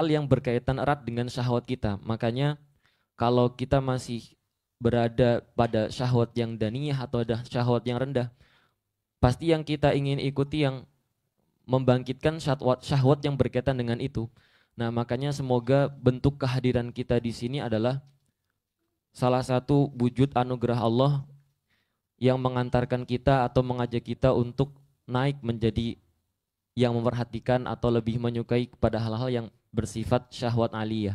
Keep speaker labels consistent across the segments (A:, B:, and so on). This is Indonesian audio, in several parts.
A: hal yang berkaitan erat dengan syahwat kita. Makanya kalau kita masih berada pada syahwat yang daniyah atau ada syahwat yang rendah, pasti yang kita ingin ikuti yang membangkitkan syahwat syahwat yang berkaitan dengan itu. Nah, makanya semoga bentuk kehadiran kita di sini adalah salah satu wujud anugerah Allah yang mengantarkan kita atau mengajak kita untuk naik menjadi yang memperhatikan atau lebih menyukai kepada hal-hal yang bersifat syahwat aliyah.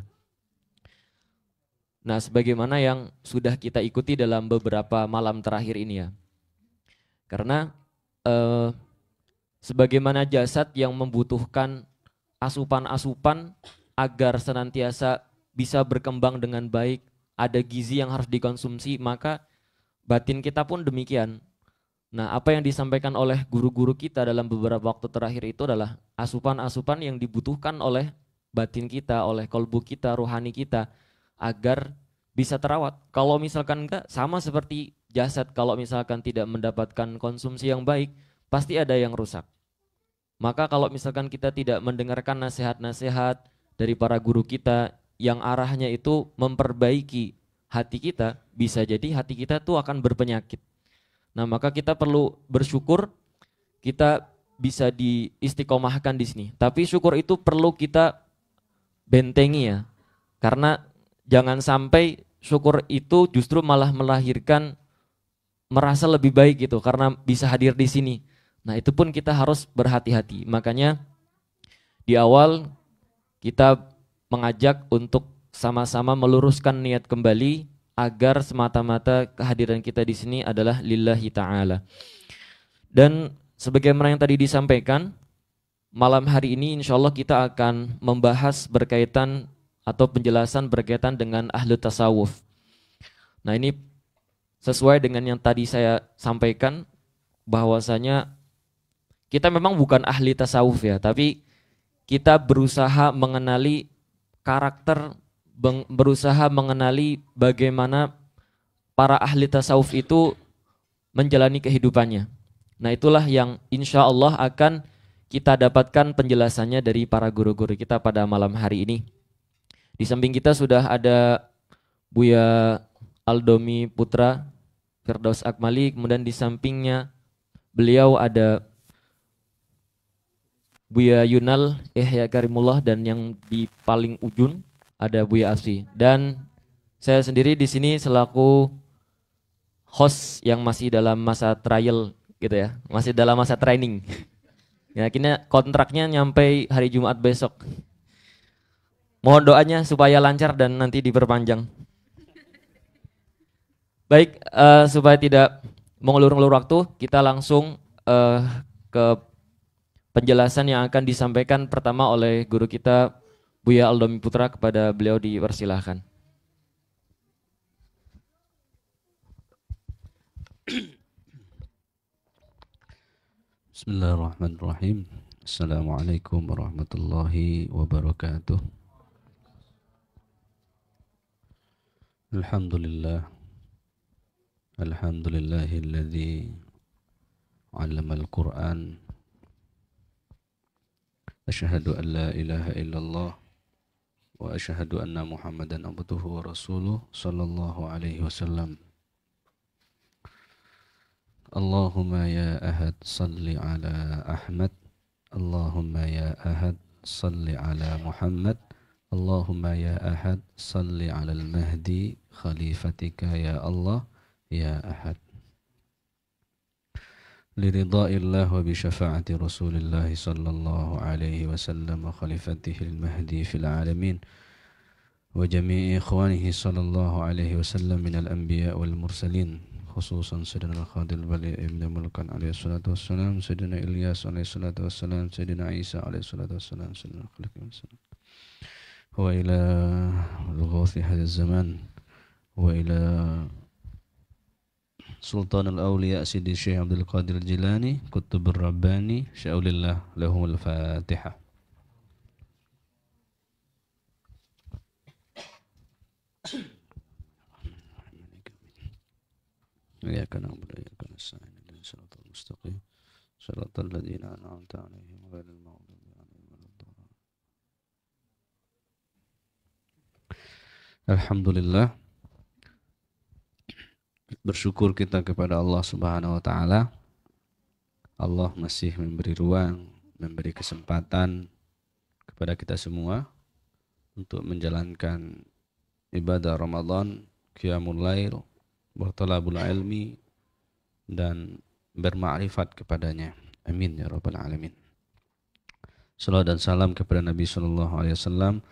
A: Nah, sebagaimana yang sudah kita ikuti dalam beberapa malam terakhir ini ya. Karena eh, sebagaimana jasad yang membutuhkan asupan-asupan agar senantiasa bisa berkembang dengan baik, ada gizi yang harus dikonsumsi, maka batin kita pun demikian. Nah, apa yang disampaikan oleh guru-guru kita dalam beberapa waktu terakhir itu adalah asupan-asupan yang dibutuhkan oleh batin kita, oleh kolbu kita, rohani kita agar bisa terawat. Kalau misalkan enggak sama seperti jasad kalau misalkan tidak mendapatkan konsumsi yang baik, pasti ada yang rusak. Maka kalau misalkan kita tidak mendengarkan nasihat-nasihat dari para guru kita yang arahnya itu memperbaiki hati kita, bisa jadi hati kita tuh akan berpenyakit. Nah, maka kita perlu bersyukur kita bisa diistiqomahkan di sini. Tapi syukur itu perlu kita bentengi ya. Karena jangan sampai syukur itu justru malah melahirkan merasa lebih baik gitu karena bisa hadir di sini. Nah, itu pun kita harus berhati-hati. Makanya di awal kita mengajak untuk sama-sama meluruskan niat kembali agar semata-mata kehadiran kita di sini adalah lillahi taala. Dan sebagaimana yang tadi disampaikan, malam hari ini insya Allah kita akan membahas berkaitan atau penjelasan berkaitan dengan ahlu tasawuf. Nah ini sesuai dengan yang tadi saya sampaikan bahwasanya kita memang bukan ahli tasawuf ya, tapi kita berusaha mengenali karakter, berusaha mengenali bagaimana para ahli tasawuf itu menjalani kehidupannya. Nah itulah yang insya Allah akan kita dapatkan penjelasannya dari para guru-guru kita pada malam hari ini. Di samping kita sudah ada Buya Aldomi Putra, Firdaus Akmali, kemudian di sampingnya beliau ada Buya Yunal, Ihya Karimullah, dan yang di paling ujung ada Buya Asri. Dan saya sendiri di sini selaku host yang masih dalam masa trial gitu ya, masih dalam masa training. Ya akhirnya kontraknya nyampe hari Jumat besok. Mohon doanya supaya lancar dan nanti diperpanjang. Baik, uh, supaya tidak mengelur-ngelur waktu, kita langsung uh, ke penjelasan yang akan disampaikan pertama oleh guru kita Buya Aldomi Putra kepada beliau dipersilahkan.
B: بسم الله الرحمن الرحيم السلام عليكم ورحمة الله وبركاته الحمد لله الحمد لله الذي علم القرآن أشهد أن لا إله إلا الله وأشهد أن محمدا عبده ورسوله صلى الله عليه وسلم اللهم يا أحد صل على أحمد اللهم يا أحد صل على محمد اللهم يا أحد صل على المهدي خليفتك يا الله يا أحد لرضاء الله وبشفاعة رسول الله صلى الله عليه وسلم وخليفته المهدي في العالمين وجميع إخوانه صلى الله عليه وسلم من الأنبياء والمرسلين خصوصا سيدنا الخالد البلي ابن ملك عليه الصلاة والسلام سيدنا إلياس عليه الصلاة والسلام سيدنا عيسى عليه الصلاة والسلام سيدنا الخلق والسلام وإلى الغوث هذا الزمان وإلى سلطان الأولياء سيدي الشيخ عبد القادر الجيلاني كتب الرباني شاول الله له الفاتحة Thank you. إياك نعبد وإياك نستعين اهدنا الصراط المستقيم صراط الذين أنعمت عليهم غير المغضوب عليهم ولا الضالين Alhamdulillah bersyukur kita kepada Allah Subhanahu wa taala. Allah masih memberi ruang, memberi kesempatan kepada kita semua untuk menjalankan ibadah Ramadan, qiyamul lail, bertalabul ilmi dan bermakrifat kepadanya. Amin ya rabbal alamin. Salam dan salam kepada Nabi sallallahu alaihi wasallam.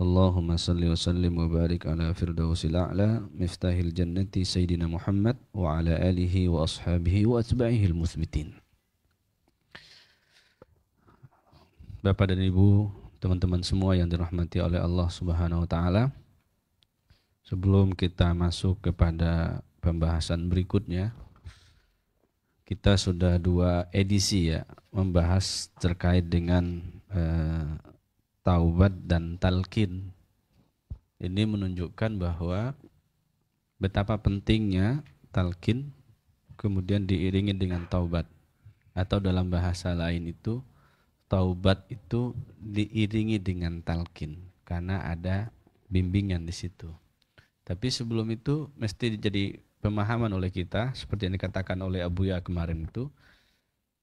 B: Allahumma salli wa sallim wa barik ala firdausil a'la miftahil jannati sayyidina Muhammad wa ala alihi wa ashabihi wa atba'ihil musbitin. Bapak dan Ibu, teman-teman semua yang dirahmati oleh Allah Subhanahu wa taala. Sebelum kita masuk kepada pembahasan berikutnya, kita sudah dua edisi ya membahas terkait dengan eh, taubat dan talqin. Ini menunjukkan bahwa betapa pentingnya talqin kemudian diiringi dengan taubat atau dalam bahasa lain itu taubat itu diiringi dengan talqin karena ada bimbingan di situ. Tapi sebelum itu mesti jadi pemahaman oleh kita seperti yang dikatakan oleh Abu Ya kemarin itu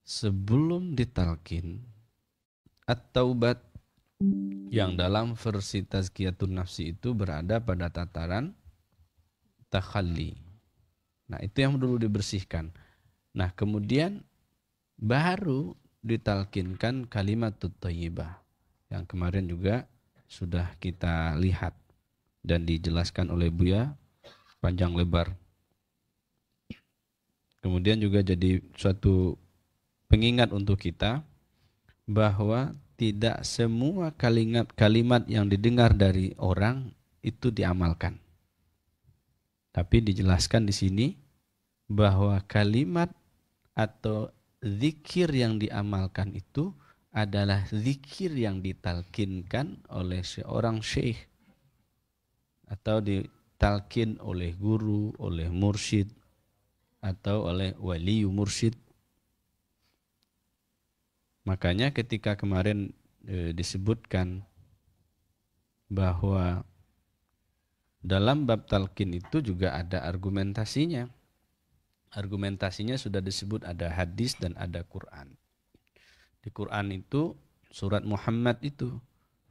B: sebelum ditalkin atau taubat yang dalam versi tazkiyatun nafsi itu berada pada tataran takhalli. Nah, itu yang dulu dibersihkan. Nah, kemudian baru ditalkinkan kalimat tutayyibah yang kemarin juga sudah kita lihat dan dijelaskan oleh Buya panjang lebar. Kemudian juga jadi suatu pengingat untuk kita bahwa tidak semua kalimat-kalimat yang didengar dari orang itu diamalkan. Tapi dijelaskan di sini bahwa kalimat atau zikir yang diamalkan itu adalah zikir yang ditalkinkan oleh seorang syekh atau ditalkin oleh guru, oleh mursyid atau oleh wali mursyid. Makanya ketika kemarin e, disebutkan bahwa dalam bab talkin itu juga ada argumentasinya. Argumentasinya sudah disebut ada hadis dan ada Quran. Di Quran itu surat Muhammad itu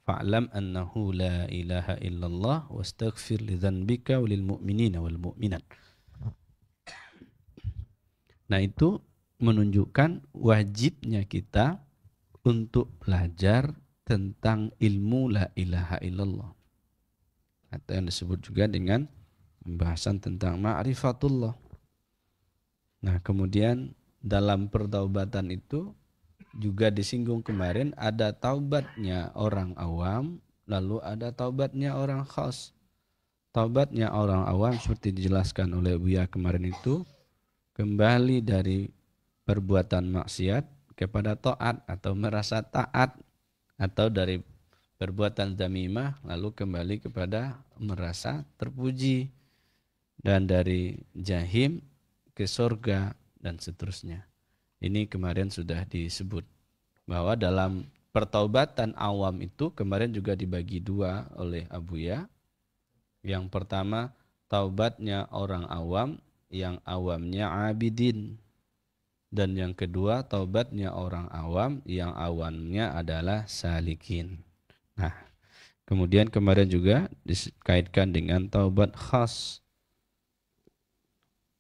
B: fa'lam annahu la ilaha illallah wastaghfir li dzanbika lil mu'minina wal mu'minat. Nah, itu menunjukkan wajibnya kita untuk belajar tentang ilmu la ilaha illallah. Atau yang disebut juga dengan pembahasan tentang ma'rifatullah. Nah, kemudian dalam pertaubatan itu juga disinggung kemarin ada taubatnya orang awam lalu ada taubatnya orang khas taubatnya orang awam seperti dijelaskan oleh Buya kemarin itu kembali dari perbuatan maksiat kepada taat atau merasa taat atau dari perbuatan zamimah lalu kembali kepada merasa terpuji dan dari jahim ke surga dan seterusnya ini kemarin sudah disebut bahwa dalam pertaubatan awam itu kemarin juga dibagi dua oleh Abu Ya. Yang pertama taubatnya orang awam, yang awamnya abidin. Dan yang kedua taubatnya orang awam, yang awamnya adalah salikin. Nah, kemudian kemarin juga dikaitkan dengan taubat khas.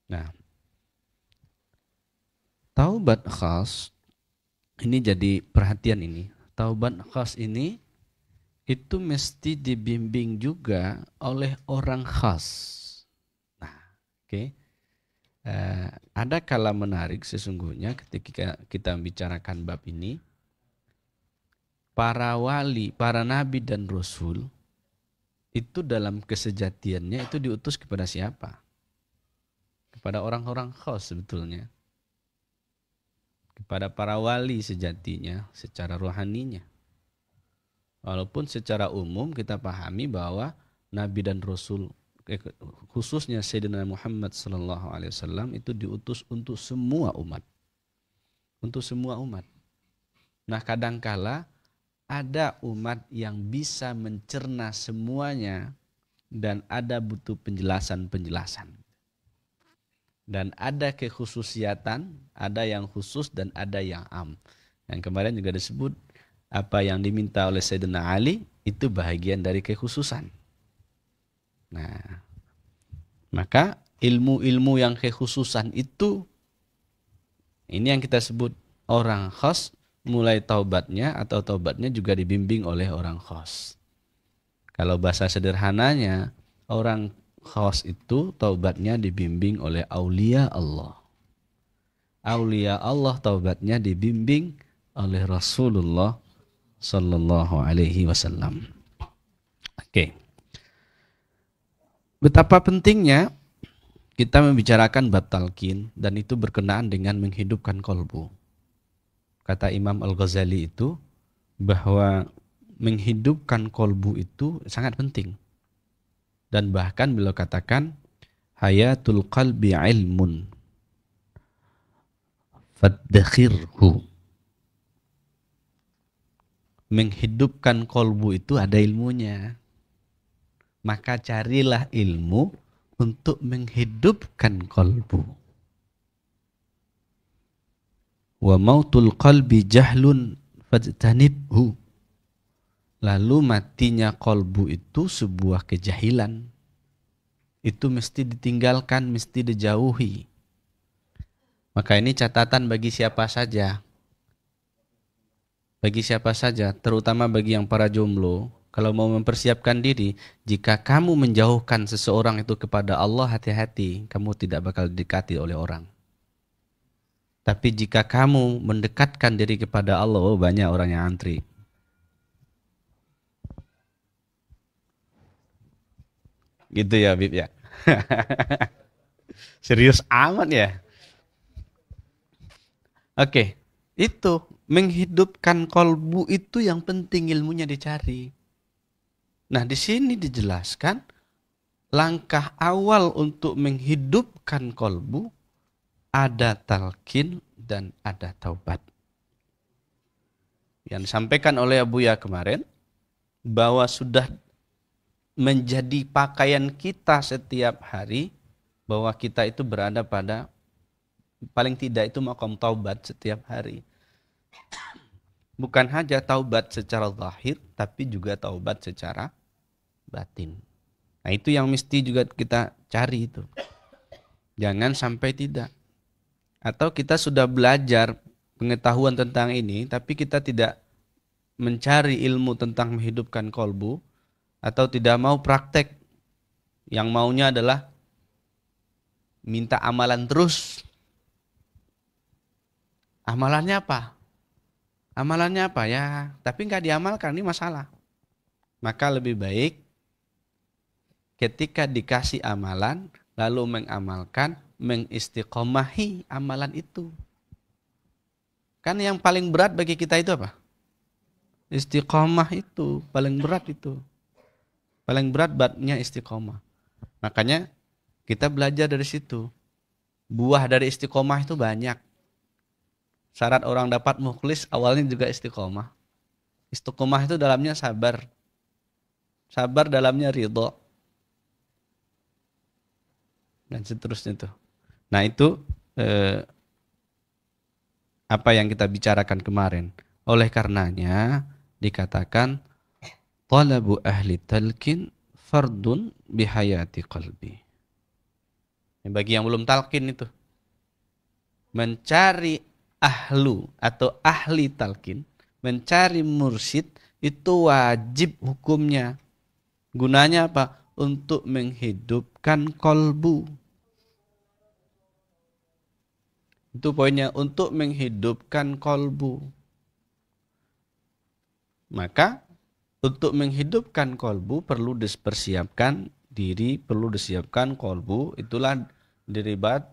B: Nah, Taubat khas ini jadi perhatian ini. Taubat khas ini itu mesti dibimbing juga oleh orang khas. Nah, oke. Okay. Uh, eh, ada kala menarik sesungguhnya ketika kita membicarakan bab ini. Para wali, para nabi dan rasul itu dalam kesejatiannya itu diutus kepada siapa? Kepada orang-orang khas sebetulnya kepada para wali sejatinya secara rohaninya. Walaupun secara umum kita pahami bahwa nabi dan rasul eh, khususnya Sayyidina Muhammad sallallahu alaihi wasallam itu diutus untuk semua umat. Untuk semua umat. Nah, kadangkala ada umat yang bisa mencerna semuanya dan ada butuh penjelasan-penjelasan dan ada kekhususiatan, ada yang khusus dan ada yang am. Yang kemarin juga disebut apa yang diminta oleh Sayyidina Ali itu bahagian dari kekhususan. Nah, maka ilmu-ilmu yang kekhususan itu ini yang kita sebut orang khas mulai taubatnya atau taubatnya juga dibimbing oleh orang khas. Kalau bahasa sederhananya, orang khawas itu taubatnya dibimbing oleh aulia Allah. Aulia Allah taubatnya dibimbing oleh Rasulullah Sallallahu Alaihi Wasallam. Oke, okay. betapa pentingnya kita membicarakan bab talqin dan itu berkenaan dengan menghidupkan kolbu. Kata Imam Al Ghazali itu bahwa menghidupkan kolbu itu sangat penting dan bahkan beliau katakan hayatul qalbi ilmun faddakhirhu menghidupkan kolbu itu ada ilmunya maka carilah ilmu untuk menghidupkan kolbu wa mautul qalbi jahlun fajtanibhu lalu matinya kolbu itu sebuah kejahilan. Itu mesti ditinggalkan, mesti dijauhi. Maka ini catatan bagi siapa saja. Bagi siapa saja, terutama bagi yang para jomblo, kalau mau mempersiapkan diri, jika kamu menjauhkan seseorang itu kepada Allah, hati-hati, kamu tidak bakal didekati oleh orang. Tapi jika kamu mendekatkan diri kepada Allah, oh, banyak orang yang antri. Gitu ya Bib ya. Serius amat ya. Oke, itu menghidupkan kolbu itu yang penting ilmunya dicari. Nah, di sini dijelaskan langkah awal untuk menghidupkan kolbu ada talkin dan ada taubat. Yang disampaikan oleh Abu Ya kemarin bahwa sudah menjadi pakaian kita setiap hari bahwa kita itu berada pada paling tidak itu makom taubat setiap hari. Bukan hanya taubat secara zahir tapi juga taubat secara batin. Nah, itu yang mesti juga kita cari itu. Jangan sampai tidak. Atau kita sudah belajar pengetahuan tentang ini tapi kita tidak mencari ilmu tentang menghidupkan kolbu, atau tidak mau praktek yang maunya adalah minta amalan terus amalannya apa amalannya apa ya tapi nggak diamalkan ini masalah maka lebih baik ketika dikasih amalan lalu mengamalkan mengistiqomahi amalan itu kan yang paling berat bagi kita itu apa istiqomah itu paling berat itu Paling berat batnya istiqomah. Makanya kita belajar dari situ. Buah dari istiqomah itu banyak. Syarat orang dapat mukhlis awalnya juga istiqomah. Istiqomah itu dalamnya sabar. Sabar dalamnya ridho. Dan seterusnya itu. Nah itu eh, apa yang kita bicarakan kemarin. Oleh karenanya dikatakan talabu ahli talqin fardun bihayati qalbi. Bagi yang belum talqin itu. Mencari ahlu atau ahli talqin, mencari mursyid itu wajib hukumnya. Gunanya apa? Untuk menghidupkan kolbu. Itu poinnya untuk menghidupkan kolbu. Maka untuk menghidupkan kolbu perlu dipersiapkan diri, perlu disiapkan kolbu. Itulah diribat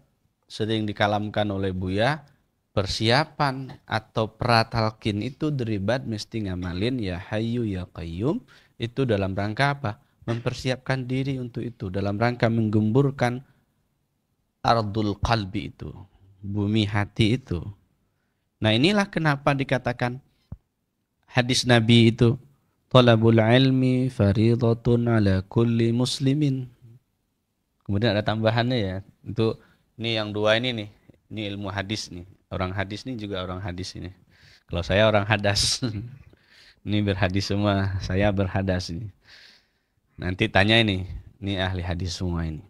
B: sering dikalamkan oleh Buya. Persiapan atau pratalkin itu diribat mesti ngamalin ya hayu ya qayyum. Itu dalam rangka apa? Mempersiapkan diri untuk itu. Dalam rangka menggemburkan ardul kalbi itu. Bumi hati itu. Nah inilah kenapa dikatakan hadis Nabi itu Talabul ilmi faridatun ala kulli muslimin. Kemudian ada tambahannya ya. Untuk ini yang dua ini nih. Ini ilmu hadis nih. Orang hadis nih juga orang hadis ini. Kalau saya orang hadas. ini berhadis semua. Saya berhadas ini. Nanti tanya ini. Ini ahli hadis semua ini.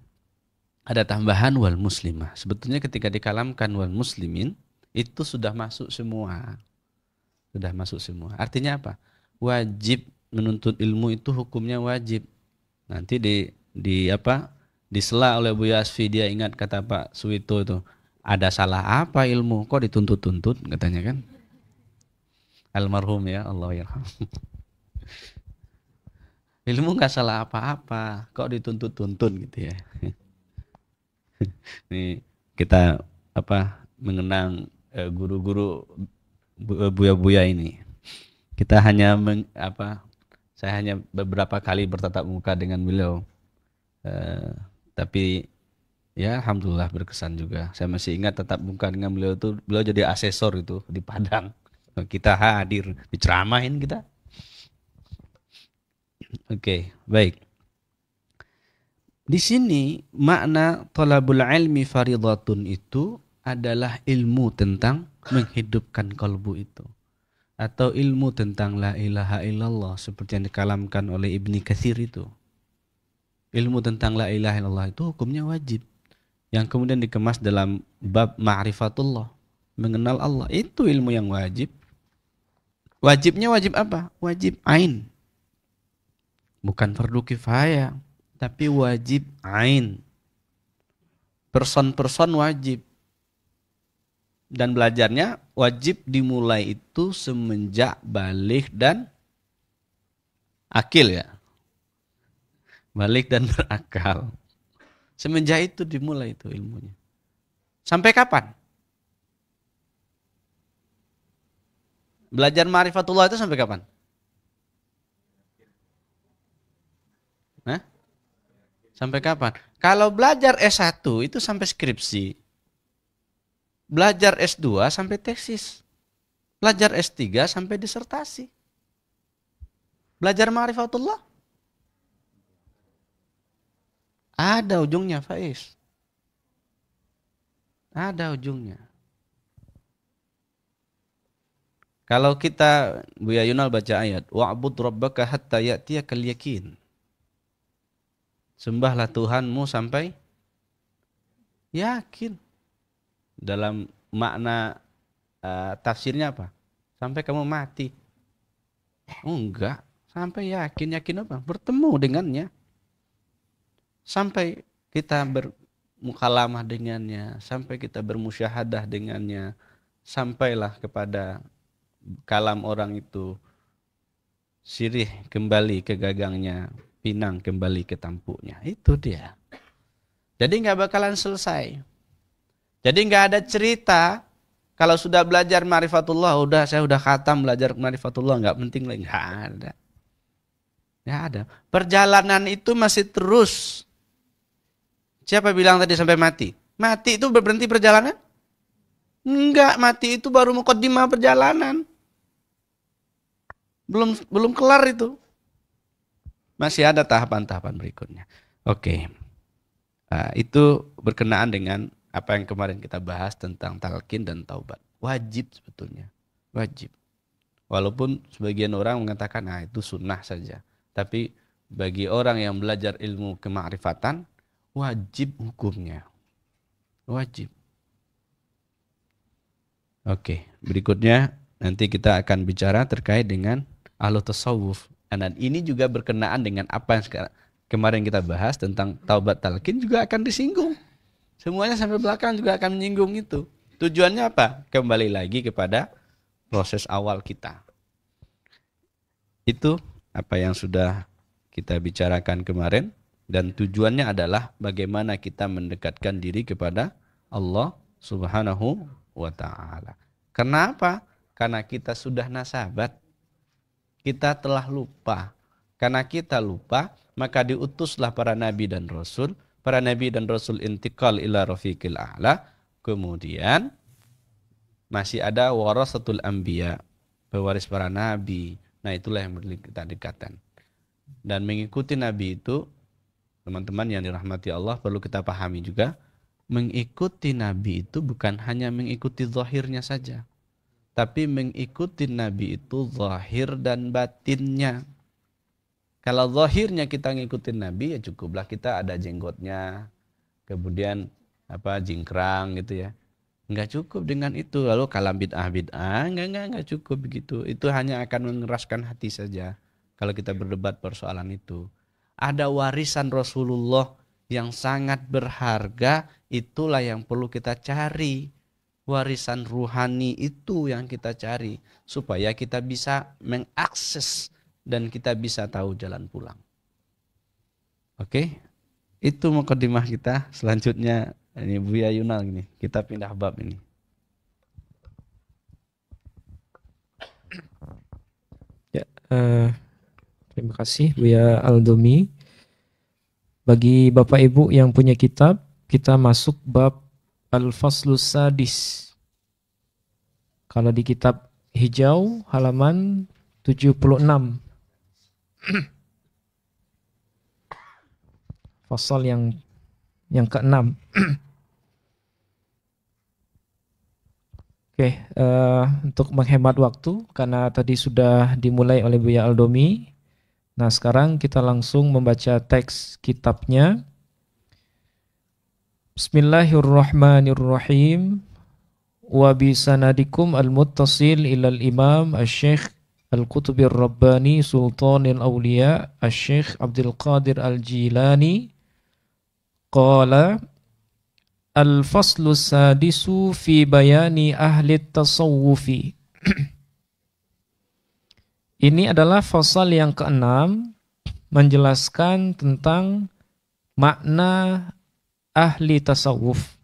B: Ada tambahan wal muslimah. Sebetulnya ketika dikalamkan wal muslimin itu sudah masuk semua. Sudah masuk semua. Artinya apa? Wajib menuntut ilmu itu hukumnya wajib. Nanti di di apa? Disela oleh Bu Yasfi dia ingat kata Pak Suwito itu. Ada salah apa ilmu? Kok dituntut-tuntut katanya kan? Almarhum ya, Allah yarham. ilmu nggak salah apa-apa, kok dituntut-tuntut gitu ya. Ini kita apa mengenang e, guru-guru e, buya-buya ini kita hanya meng, apa saya hanya beberapa kali bertatap muka dengan beliau. Uh, tapi ya alhamdulillah berkesan juga. Saya masih ingat tatap muka dengan beliau itu beliau jadi asesor itu di Padang. Kita hadir, diceramahin kita. Oke, okay, baik. Di sini makna tolabul ilmi faridatun itu adalah ilmu tentang menghidupkan kalbu itu atau ilmu tentang la ilaha illallah seperti yang dikalamkan oleh Ibni Kathir itu. Ilmu tentang la ilaha illallah itu hukumnya wajib yang kemudian dikemas dalam bab ma'rifatullah, mengenal Allah. Itu ilmu yang wajib. Wajibnya wajib apa? Wajib ain. Bukan fardu kifayah, tapi wajib ain. Person-person wajib dan belajarnya wajib dimulai itu semenjak balik dan akil ya. Balik dan berakal. Semenjak itu dimulai itu ilmunya. Sampai kapan? Belajar ma'rifatullah itu sampai kapan? Nah? Sampai kapan? Kalau belajar S1 itu sampai skripsi belajar S2 sampai tesis, belajar S3 sampai disertasi, belajar ma'rifatullah. Ada ujungnya Faiz. Ada ujungnya. Kalau kita Buya Yunal baca ayat wa'bud rabbaka hatta ya'tiyakal yakin. Sembahlah Tuhanmu sampai yakin dalam makna uh, tafsirnya apa? Sampai kamu mati. Oh, enggak, sampai yakin yakin apa? Bertemu dengannya. Sampai kita bermukalamah dengannya, sampai kita bermusyahadah dengannya, sampailah kepada kalam orang itu sirih kembali ke gagangnya, pinang kembali ke tampuknya. Itu dia. Jadi nggak bakalan selesai. Jadi nggak ada cerita kalau sudah belajar marifatullah, udah saya udah khatam belajar marifatullah, nggak penting lagi, nggak ada. Nggak ada. Perjalanan itu masih terus. Siapa bilang tadi sampai mati? Mati itu berhenti perjalanan? Enggak, mati itu baru mukaddimah perjalanan. Belum belum kelar itu. Masih ada tahapan-tahapan berikutnya. Oke. Okay. Uh, itu berkenaan dengan apa yang kemarin kita bahas tentang talqin dan taubat. Wajib sebetulnya. Wajib. Walaupun sebagian orang mengatakan nah itu sunnah saja. Tapi bagi orang yang belajar ilmu kemakrifatan wajib hukumnya. Wajib. Oke, berikutnya nanti kita akan bicara terkait dengan ahlu tasawuf. Dan ini juga berkenaan dengan apa yang sekarang kemarin kita bahas tentang taubat talqin juga akan disinggung Semuanya sampai belakang juga akan menyinggung itu. Tujuannya apa? Kembali lagi kepada proses awal kita. Itu apa yang sudah kita bicarakan kemarin dan tujuannya adalah bagaimana kita mendekatkan diri kepada Allah Subhanahu wa taala. Kenapa? Karena kita sudah nasabat. Kita telah lupa. Karena kita lupa, maka diutuslah para nabi dan rasul para nabi dan rasul intikal ila rafiqil a'la. Kemudian masih ada warasatul anbiya, pewaris para nabi. Nah, itulah yang perlu kita dekatkan. Dan mengikuti nabi itu teman-teman yang dirahmati Allah perlu kita pahami juga mengikuti nabi itu bukan hanya mengikuti zahirnya saja tapi mengikuti nabi itu zahir dan batinnya kalau zahirnya kita ngikutin Nabi ya cukuplah kita ada jenggotnya, kemudian apa jingkrang gitu ya. Enggak cukup dengan itu. Lalu kalam bid'ah bid'ah enggak enggak enggak cukup begitu. Itu hanya akan mengeraskan hati saja kalau kita iya. berdebat persoalan itu. Ada warisan Rasulullah yang sangat berharga, itulah yang perlu kita cari. Warisan ruhani itu yang kita cari supaya kita bisa mengakses dan kita bisa tahu jalan pulang. Oke, itu mukadimah kita. Selanjutnya ini Buya Yunal ini, kita pindah bab ini.
C: Ya, uh, terima kasih Buya Aldomi. Bagi Bapak Ibu yang punya kitab, kita masuk bab Al-Faslus Sadis. Kalau di kitab hijau halaman 76 fasal yang yang keenam. Oke, okay, uh, eh, untuk menghemat waktu karena tadi sudah dimulai oleh Buya Aldomi. Nah, sekarang kita langsung membaca teks kitabnya. Bismillahirrahmanirrahim. Wa bi sanadikum al-muttasil ilal imam asy-syekh Al-Qutb Rabbani Sultanil Awliya Al-Syekh Abdul Qadir Al-Jilani Qala Al-Faslu Sadisu Fi Bayani Ahli Tasawufi Ini adalah fasal yang keenam menjelaskan tentang makna ahli tasawuf.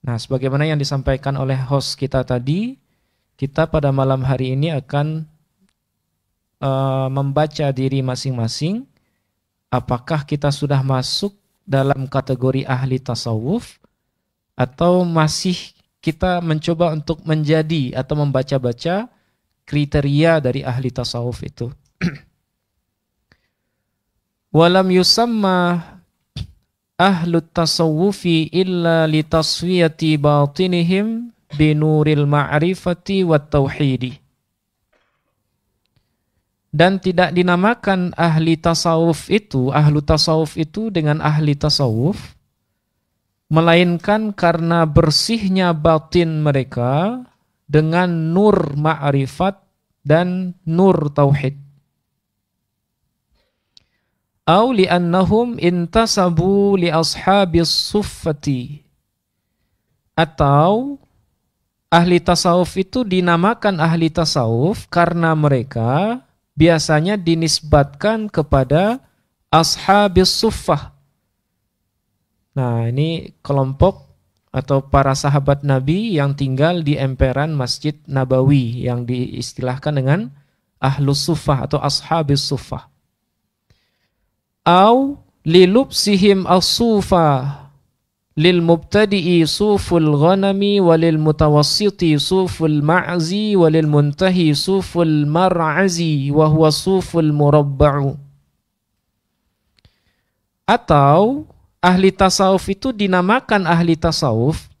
C: Nah, sebagaimana yang disampaikan oleh host kita tadi, kita pada malam hari ini akan uh, membaca diri masing-masing apakah kita sudah masuk dalam kategori ahli tasawuf atau masih kita mencoba untuk menjadi atau membaca-baca kriteria dari ahli tasawuf itu. Walam yusamma ahlu tasawufi illa litaswiyati batinihim binuril ma'rifati wa tauhidi. Dan tidak dinamakan ahli tasawuf itu, ahlu tasawuf itu dengan ahli tasawuf, melainkan karena bersihnya batin mereka dengan nur ma'rifat dan nur tauhid. Au li'annahum intasabu li ashabis suffati atau ahli tasawuf itu dinamakan ahli tasawuf karena mereka biasanya dinisbatkan kepada ashabis suffah. Nah, ini kelompok atau para sahabat Nabi yang tinggal di emperan Masjid Nabawi yang diistilahkan dengan ahlus suffah atau ashabis suffah. Au lilubsihim as-sufa lil mubtadi'i suful ghanami walil mutawassiti suful ma'zi walil muntahi suful mar'azi wa atau ahli tasawuf itu dinamakan ahli tasawuf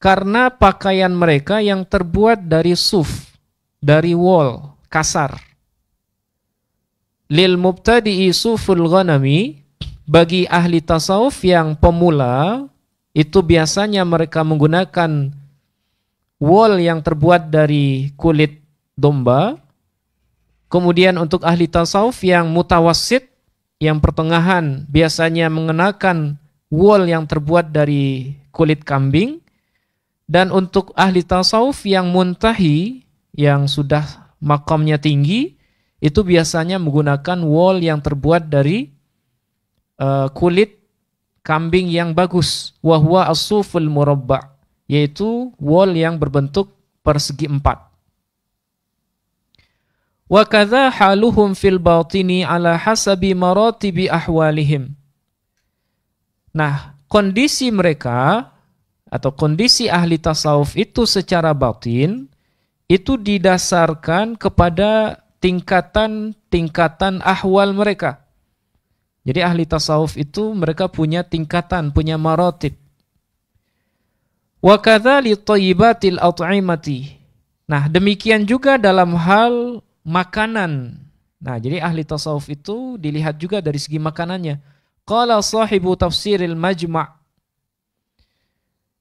C: karena pakaian mereka yang terbuat dari suf dari wol kasar lil mubtadi'i suful ghanami bagi ahli tasawuf yang pemula itu biasanya mereka menggunakan wall yang terbuat dari kulit domba. Kemudian untuk ahli tasawuf yang mutawasit yang pertengahan biasanya mengenakan wall yang terbuat dari kulit kambing. Dan untuk ahli tasawuf yang muntahi, yang sudah makamnya tinggi, itu biasanya menggunakan wall yang terbuat dari Eh, kulit kambing yang bagus wahwa asuful murabba yaitu wall yang berbentuk persegi empat wa haluhum fil batini ala hasabi maratibi ahwalihim nah kondisi mereka atau kondisi ahli tasawuf itu secara batin itu didasarkan kepada tingkatan-tingkatan ahwal mereka jadi ahli tasawuf itu mereka punya tingkatan, punya marotib. Wakadali Nah, demikian juga dalam hal makanan. Nah, jadi ahli tasawuf itu dilihat juga dari segi makanannya. Qala sahibu tafsiril majma'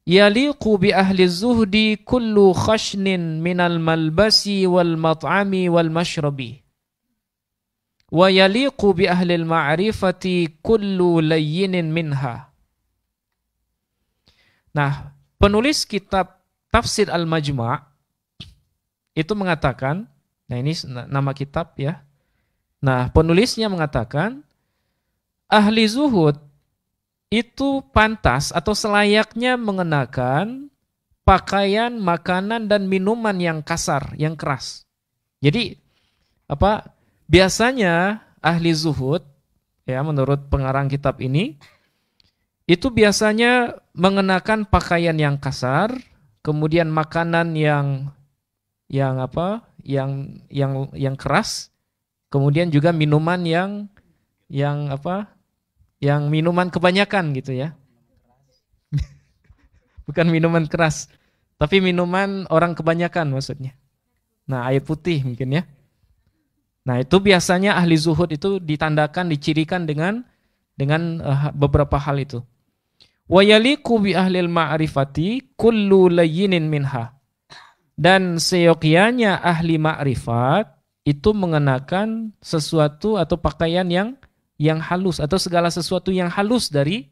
C: yaliqu bi ahli zuhdi kullu khashnin minal malbasi wal mat'ami wal mashrabi wa yaliqu bi ahlil ma'rifati kullu layyinin minha. Nah, penulis kitab Tafsir Al-Majma' itu mengatakan, nah ini nama kitab ya. Nah, penulisnya mengatakan ahli zuhud itu pantas atau selayaknya mengenakan pakaian, makanan dan minuman yang kasar, yang keras. Jadi apa Biasanya ahli zuhud ya menurut pengarang kitab ini itu biasanya mengenakan pakaian yang kasar, kemudian makanan yang yang apa? yang yang yang keras, kemudian juga minuman yang yang apa? yang minuman kebanyakan gitu ya. Bukan minuman keras, tapi minuman orang kebanyakan maksudnya. Nah, air putih mungkin ya. Nah, itu biasanya ahli zuhud itu ditandakan dicirikan dengan dengan uh, beberapa hal itu. Wa kubi bi ahli ma'rifati kullu layinin minha. Dan seyogianya ahli ma'rifat itu mengenakan sesuatu atau pakaian yang yang halus atau segala sesuatu yang halus dari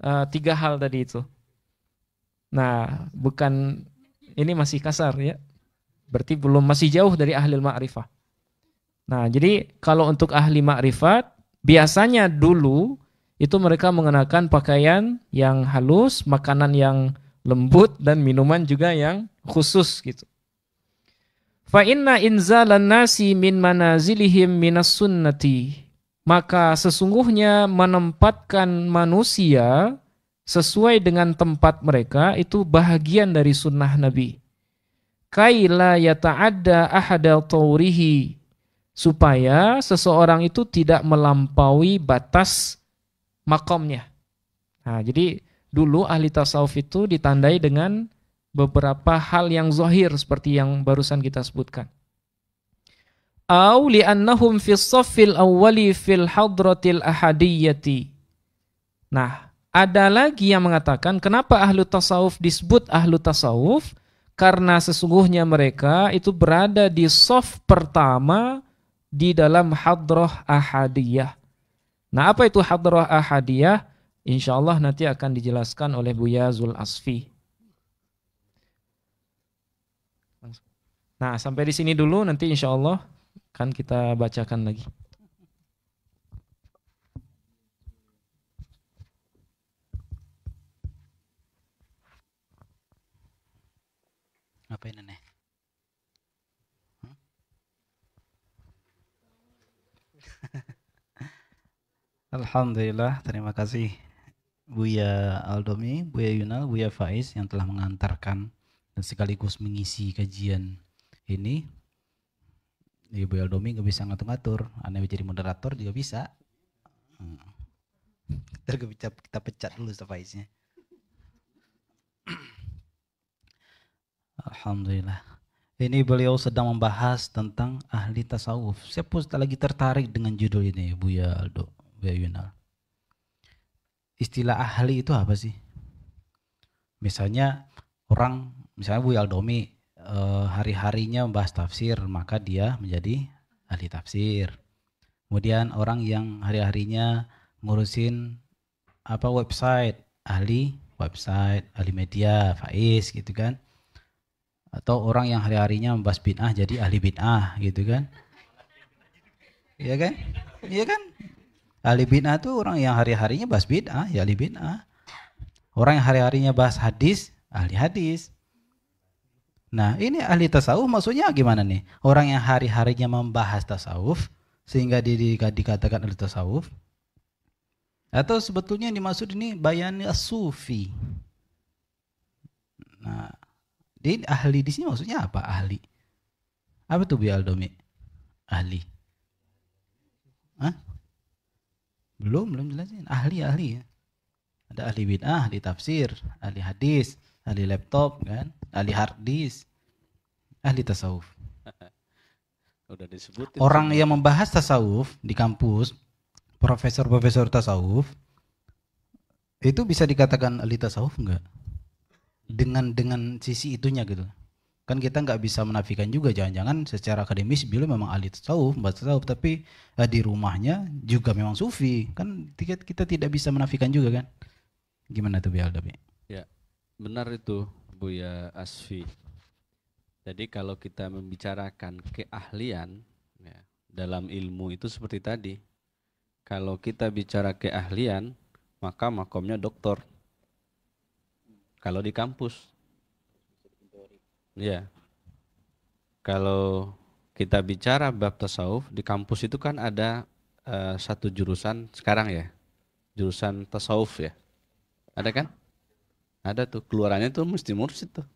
C: uh, tiga hal tadi itu. Nah, bukan ini masih kasar ya. Berarti belum masih jauh dari ahli ma'rifah. Nah, jadi kalau untuk ahli makrifat, biasanya dulu itu mereka mengenakan pakaian yang halus, makanan yang lembut dan minuman juga yang khusus gitu. Fa inna inzalan nasi min manazilihim minas sunnati. Maka sesungguhnya menempatkan manusia sesuai dengan tempat mereka itu bahagian dari sunnah Nabi. Kaila yata'adda ahada taurihi supaya seseorang itu tidak melampaui batas makomnya. Nah, jadi dulu ahli tasawuf itu ditandai dengan beberapa hal yang zohir seperti yang barusan kita sebutkan. Au li'annahum fi saffil awwali fil hadratil ahadiyyati. Nah, ada lagi yang mengatakan kenapa ahlu tasawuf disebut ahlu tasawuf? Karena sesungguhnya mereka itu berada di soft pertama di dalam hadroh ahadiyah. Nah apa itu hadroh ahadiyah? Insya Allah nanti akan dijelaskan oleh Buya Zul Asfi. Nah sampai di sini dulu nanti insya Allah akan kita bacakan lagi.
D: Apa ini nih? Alhamdulillah, terima kasih Buya Aldomi, Buya Yunal, Buya Faiz yang telah mengantarkan dan sekaligus mengisi kajian ini. Ya, Aldomi nggak bisa ngatur-ngatur, Anda jadi moderator juga bisa. Hmm. Kita, kita pecat dulu Faiznya. Alhamdulillah. Ini beliau sedang membahas tentang ahli tasawuf. Siapa lagi tertarik dengan judul ini, Buya Aldo? Bu Yunal. Istilah ahli itu apa sih? Misalnya orang, misalnya Bu Yaldomi eh, hari-harinya membahas tafsir, maka dia menjadi ahli tafsir. Kemudian orang yang hari-harinya ngurusin apa website, ahli website, ahli media, Faiz gitu kan. Atau orang yang hari-harinya membahas bid'ah jadi ahli bid'ah gitu kan. Iya kan? Iya kan? Ahli bid'ah itu orang yang hari-harinya bahas bid'ah, ya ahli bid'ah. Orang yang hari-harinya bahas hadis, ahli hadis. Nah, ini ahli tasawuf maksudnya gimana nih? Orang yang hari-harinya membahas tasawuf sehingga dikatakan ahli tasawuf. Atau sebetulnya yang dimaksud ini bayani sufi Nah, di ahli di sini maksudnya apa ahli? Apa tuh bi Aldomi? Ahli. Hah? Belum, belum jelasin. Ahli-ahli ya. Ada ahli bid'ah, ahli tafsir, ahli hadis, ahli laptop kan, ahli hard disk, ahli tasawuf.
B: Udah disebut Orang yang
D: membahas tasawuf di kampus, profesor-profesor tasawuf, itu bisa dikatakan ahli tasawuf enggak? Dengan dengan sisi itunya gitu kan kita nggak bisa menafikan juga jangan-jangan secara akademis beliau memang ahli tasawuf bahasa tasawuf tapi eh, di rumahnya juga memang sufi kan kita, kita tidak bisa menafikan juga kan gimana tuh Bialda
B: ya benar itu bu ya Asfi jadi kalau kita membicarakan keahlian ya, dalam ilmu itu seperti tadi kalau kita bicara keahlian maka makomnya doktor kalau di kampus Ya. Kalau kita bicara bab tasawuf di kampus itu kan ada uh, satu jurusan sekarang ya. Jurusan tasawuf ya. Ada kan? Ada tuh keluarannya tuh mesti mursid tuh.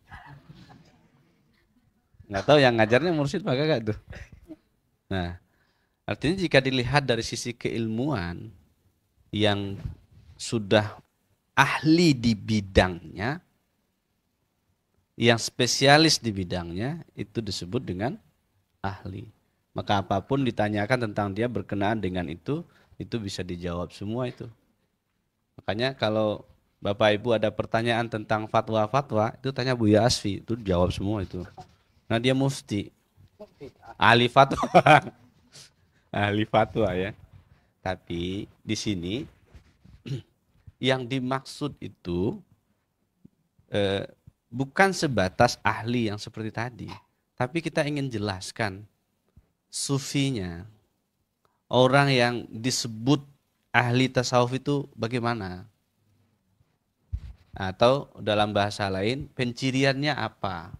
B: Nggak tahu yang ngajarnya mursid apa enggak tuh. Nah, artinya jika dilihat dari sisi keilmuan yang sudah ahli di bidangnya, yang spesialis di bidangnya itu disebut dengan ahli. Maka apapun ditanyakan tentang dia berkenaan dengan itu, itu bisa dijawab semua itu. Makanya kalau Bapak Ibu ada pertanyaan tentang fatwa-fatwa, itu tanya Buya Asfi, itu jawab semua itu. Nah dia mufti, ahli fatwa, ahli fatwa ya. Tapi di sini yang dimaksud itu eh, bukan sebatas ahli yang seperti tadi, tapi kita ingin jelaskan sufinya, orang yang disebut ahli tasawuf itu bagaimana? Atau dalam bahasa lain, penciriannya apa?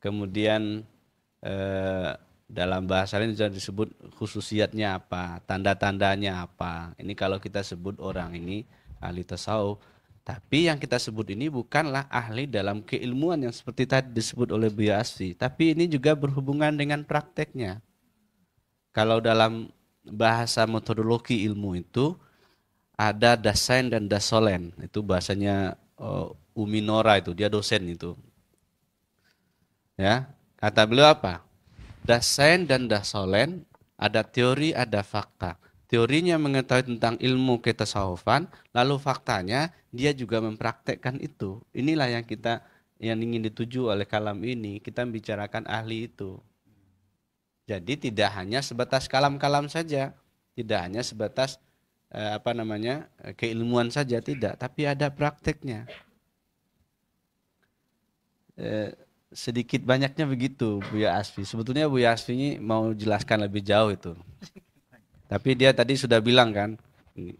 B: Kemudian eh, dalam bahasa lain juga disebut khususiatnya apa, tanda-tandanya apa. Ini kalau kita sebut orang ini ahli tasawuf, tapi yang kita sebut ini bukanlah ahli dalam keilmuan yang seperti tadi disebut oleh Buya Asfi. tapi ini juga berhubungan dengan prakteknya. Kalau dalam bahasa metodologi ilmu itu ada dasain dan dasolen, itu bahasanya uh, eh, Uminora itu, dia dosen itu. Ya, kata beliau apa? Dasain dan dasolen ada teori, ada fakta teorinya mengetahui tentang ilmu ketasawufan, lalu faktanya dia juga mempraktekkan itu. Inilah yang kita yang ingin dituju oleh kalam ini, kita membicarakan ahli itu. Jadi tidak hanya sebatas kalam-kalam saja, tidak hanya sebatas eh, apa namanya eh, keilmuan saja tidak, tapi ada prakteknya. Eh, sedikit banyaknya begitu Buya Asfi. Sebetulnya Buya Asfi ini mau jelaskan lebih jauh itu. Tapi dia tadi sudah bilang kan,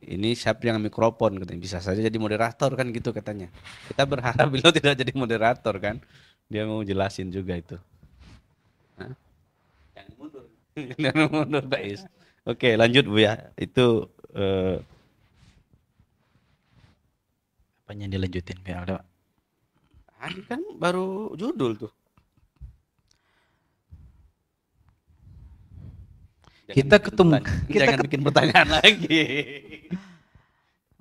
B: ini siapa yang mikrofon katanya bisa saja jadi moderator kan gitu katanya. Kita berharap beliau tidak jadi moderator kan. Dia mau jelasin juga itu. Hah? Jangan mundur. Jangan mundur, Is. Oke, lanjut Bu ya. Itu eh yang
E: dilanjutin biar ada
B: kan baru judul tuh. kita ketemu kita jangan ketemu. bikin
E: pertanyaan lagi.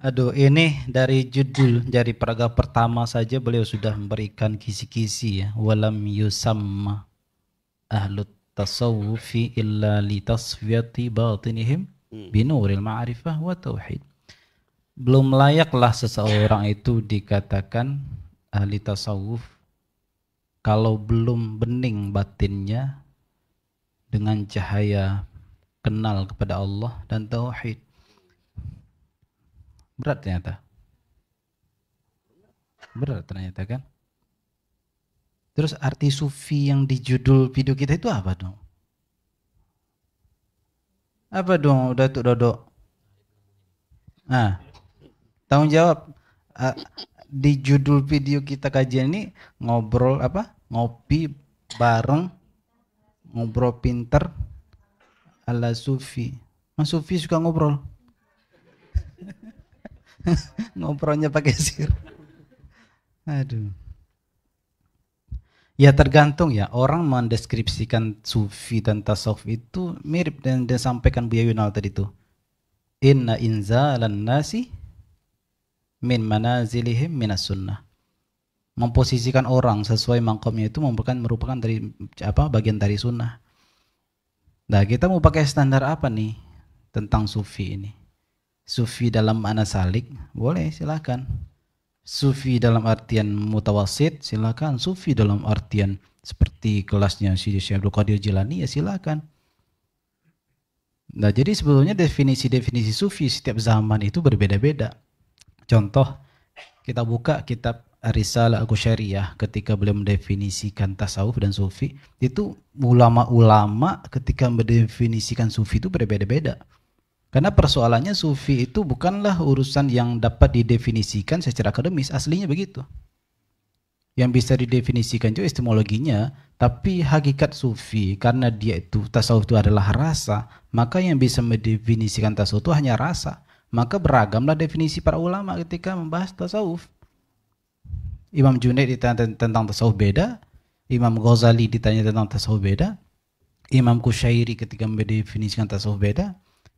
D: Aduh, ini dari judul dari peraga pertama saja beliau sudah memberikan kisi-kisi ya. Walam yusamma ahlut tasawufi illa li tasfiyati batinihim hmm. binuril ma'rifah wa tauhid. Belum layaklah seseorang itu dikatakan ahli tasawuf kalau belum bening batinnya dengan cahaya kenal kepada Allah dan tauhid. Berat ternyata. Berat ternyata kan? Terus arti sufi yang di judul video kita itu apa dong? Apa dong Datuk Dodo? Nah, tanggung jawab uh, di judul video kita kajian ini ngobrol apa? Ngopi bareng, ngobrol pinter, ala sufi. Mas Sufi suka ngobrol. Ngobrolnya pakai sir. Aduh. Ya tergantung ya, orang mendeskripsikan sufi dan tasawuf itu mirip dan disampaikan Buya Yunal tadi itu. Inna inza inzalan nasi min mana manazilihim minas sunnah. Memposisikan orang sesuai mangkomnya itu merupakan merupakan dari apa bagian dari sunnah. Nah, kita mau pakai standar apa nih tentang sufi ini? Sufi dalam mana salik? Boleh, silakan. Sufi dalam artian mutawasid, silakan. Sufi dalam artian seperti kelasnya syed Abdul Qadir Jilani, ya silakan. Nah, jadi sebetulnya definisi-definisi sufi setiap zaman itu berbeda-beda. Contoh, kita buka kitab Arisal aku syariah ketika beliau mendefinisikan tasawuf dan sufi itu ulama-ulama ketika mendefinisikan sufi itu berbeda-beda karena persoalannya sufi itu bukanlah urusan yang dapat didefinisikan secara akademis aslinya begitu yang bisa didefinisikan itu etimologinya tapi hakikat sufi karena dia itu tasawuf itu adalah rasa maka yang bisa mendefinisikan tasawuf itu hanya rasa maka beragamlah definisi para ulama ketika membahas tasawuf Imam Junaid ditanya tentang tasawuf beda, Imam Ghazali ditanya tentang tasawuf beda, Imam Kushairi ketika mendefinisikan tasawuf beda,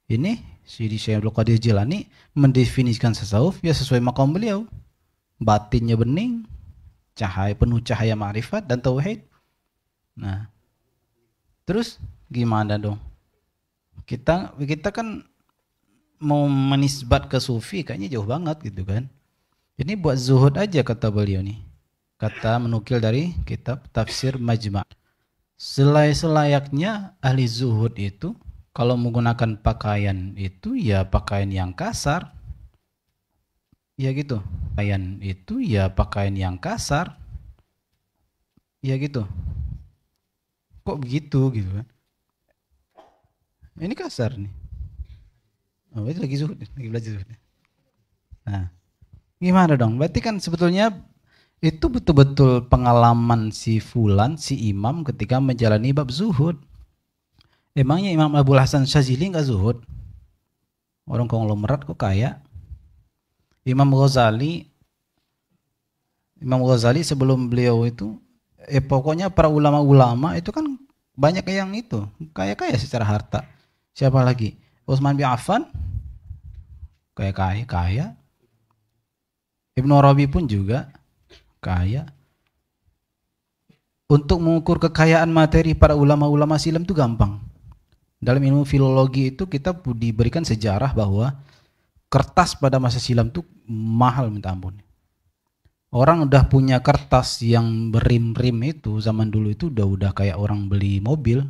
D: ini Syiri Syekh Abdul Qadir Jilani mendefinisikan tasawuf ya sesuai makam beliau. Batinnya bening, cahaya penuh cahaya ma'rifat dan tauhid. Nah, terus gimana dong? Kita kita kan mau menisbat ke sufi kayaknya jauh banget gitu kan. Ini buat zuhud aja kata beliau nih. Kata menukil dari kitab Tafsir Majma'. Selai selayaknya ahli zuhud itu kalau menggunakan pakaian itu ya pakaian yang kasar. Ya gitu. Pakaian itu ya pakaian yang kasar. Ya gitu. Kok begitu gitu kan? Ini kasar nih. Oh, itu lagi zuhud, lagi belajar zuhud. Nah, Gimana dong? Berarti kan sebetulnya itu betul-betul pengalaman si Fulan, si Imam ketika menjalani bab zuhud. Emangnya Imam Abu Hasan Syazili nggak zuhud? Orang konglomerat kok kaya? Imam Ghazali Imam Ghazali sebelum beliau itu eh pokoknya para ulama-ulama itu kan banyak yang itu kaya-kaya secara harta. Siapa lagi? Utsman bin Affan kaya-kaya kaya. Ibnu Arabi pun juga kaya. Untuk mengukur kekayaan materi para ulama-ulama silam itu gampang. Dalam ilmu filologi itu kita diberikan sejarah bahwa kertas pada masa silam itu mahal minta ampun. Orang udah punya kertas yang berim-rim itu zaman dulu itu udah udah kayak orang beli mobil,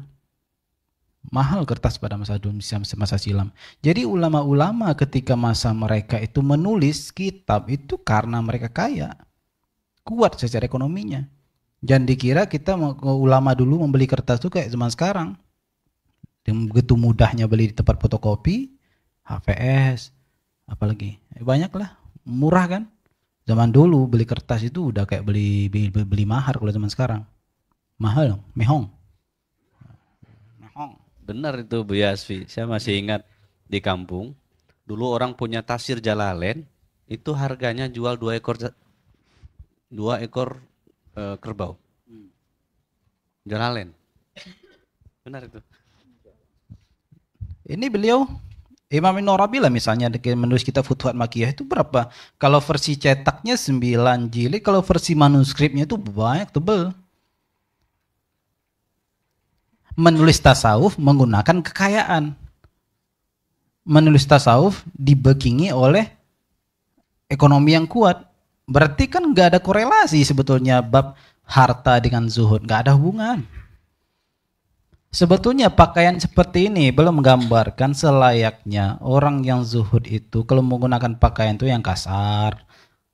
D: mahal kertas pada masa dulu masa silam. Jadi ulama-ulama ketika masa mereka itu menulis kitab itu karena mereka kaya, kuat secara ekonominya. Jangan dikira kita ulama dulu membeli kertas itu kayak zaman sekarang. Dan begitu mudahnya beli di tempat fotokopi, HVS, apalagi banyak lah, murah kan? Zaman dulu beli kertas itu udah kayak beli beli, beli mahar kalau zaman sekarang. Mahal, mehong.
B: Benar itu Bu Yasfi. Saya masih ingat di kampung dulu orang punya tasir jalalen itu harganya jual dua ekor dua ekor e, kerbau. Hmm. Jalalen. Benar itu.
D: Ini beliau Imam lah misalnya menulis kita Futuhat Makiyah itu berapa? Kalau versi cetaknya 9 jilid, kalau versi manuskripnya itu banyak tebel menulis tasawuf menggunakan kekayaan. Menulis tasawuf dibekingi oleh ekonomi yang kuat. Berarti kan nggak ada korelasi sebetulnya bab harta dengan zuhud, nggak ada hubungan. Sebetulnya pakaian seperti ini belum menggambarkan selayaknya orang yang zuhud itu kalau menggunakan pakaian itu yang kasar.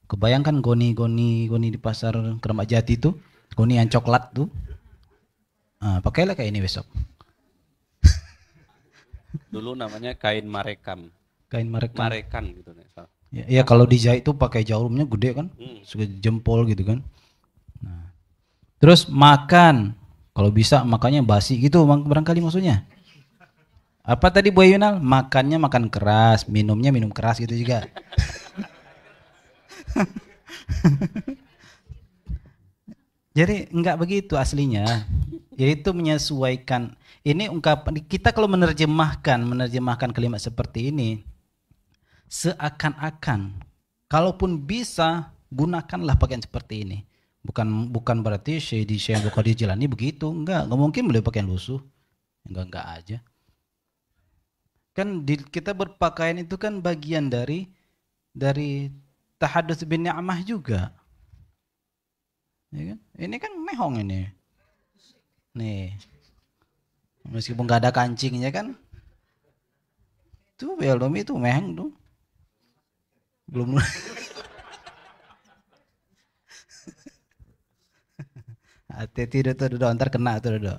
D: Kebayangkan goni-goni goni di pasar Keramat Jati itu, goni yang coklat tuh Ah, pakailah kayak ini besok.
B: Dulu namanya kain marekam. Kain marekam. Marekan gitu nih.
D: Ya, ya kalau dijahit itu pakai jarumnya gede kan, hmm. jempol gitu kan. Nah. Terus makan, kalau bisa makannya basi gitu barangkali maksudnya. Apa tadi Bu Yunal? Makannya makan keras, minumnya minum keras gitu juga. Jadi enggak begitu aslinya. Jadi itu menyesuaikan. Ini ungkapan kita kalau menerjemahkan, menerjemahkan kalimat seperti ini seakan-akan. Kalaupun bisa gunakanlah pakaian seperti ini. Bukan bukan berarti Syekh Syekh Bukhari Jilani begitu, enggak, enggak mungkin beliau pakaian lusuh. Enggak enggak aja. Kan di, kita berpakaian itu kan bagian dari dari tahadus bin ni'mah juga. Ya kan? Ini kan mehong ini. Nih. Meskipun gak ada kancingnya kan. Itu belum itu meheng tuh. Belum. Hati-hati tuh, udah ntar kena tuh dodo.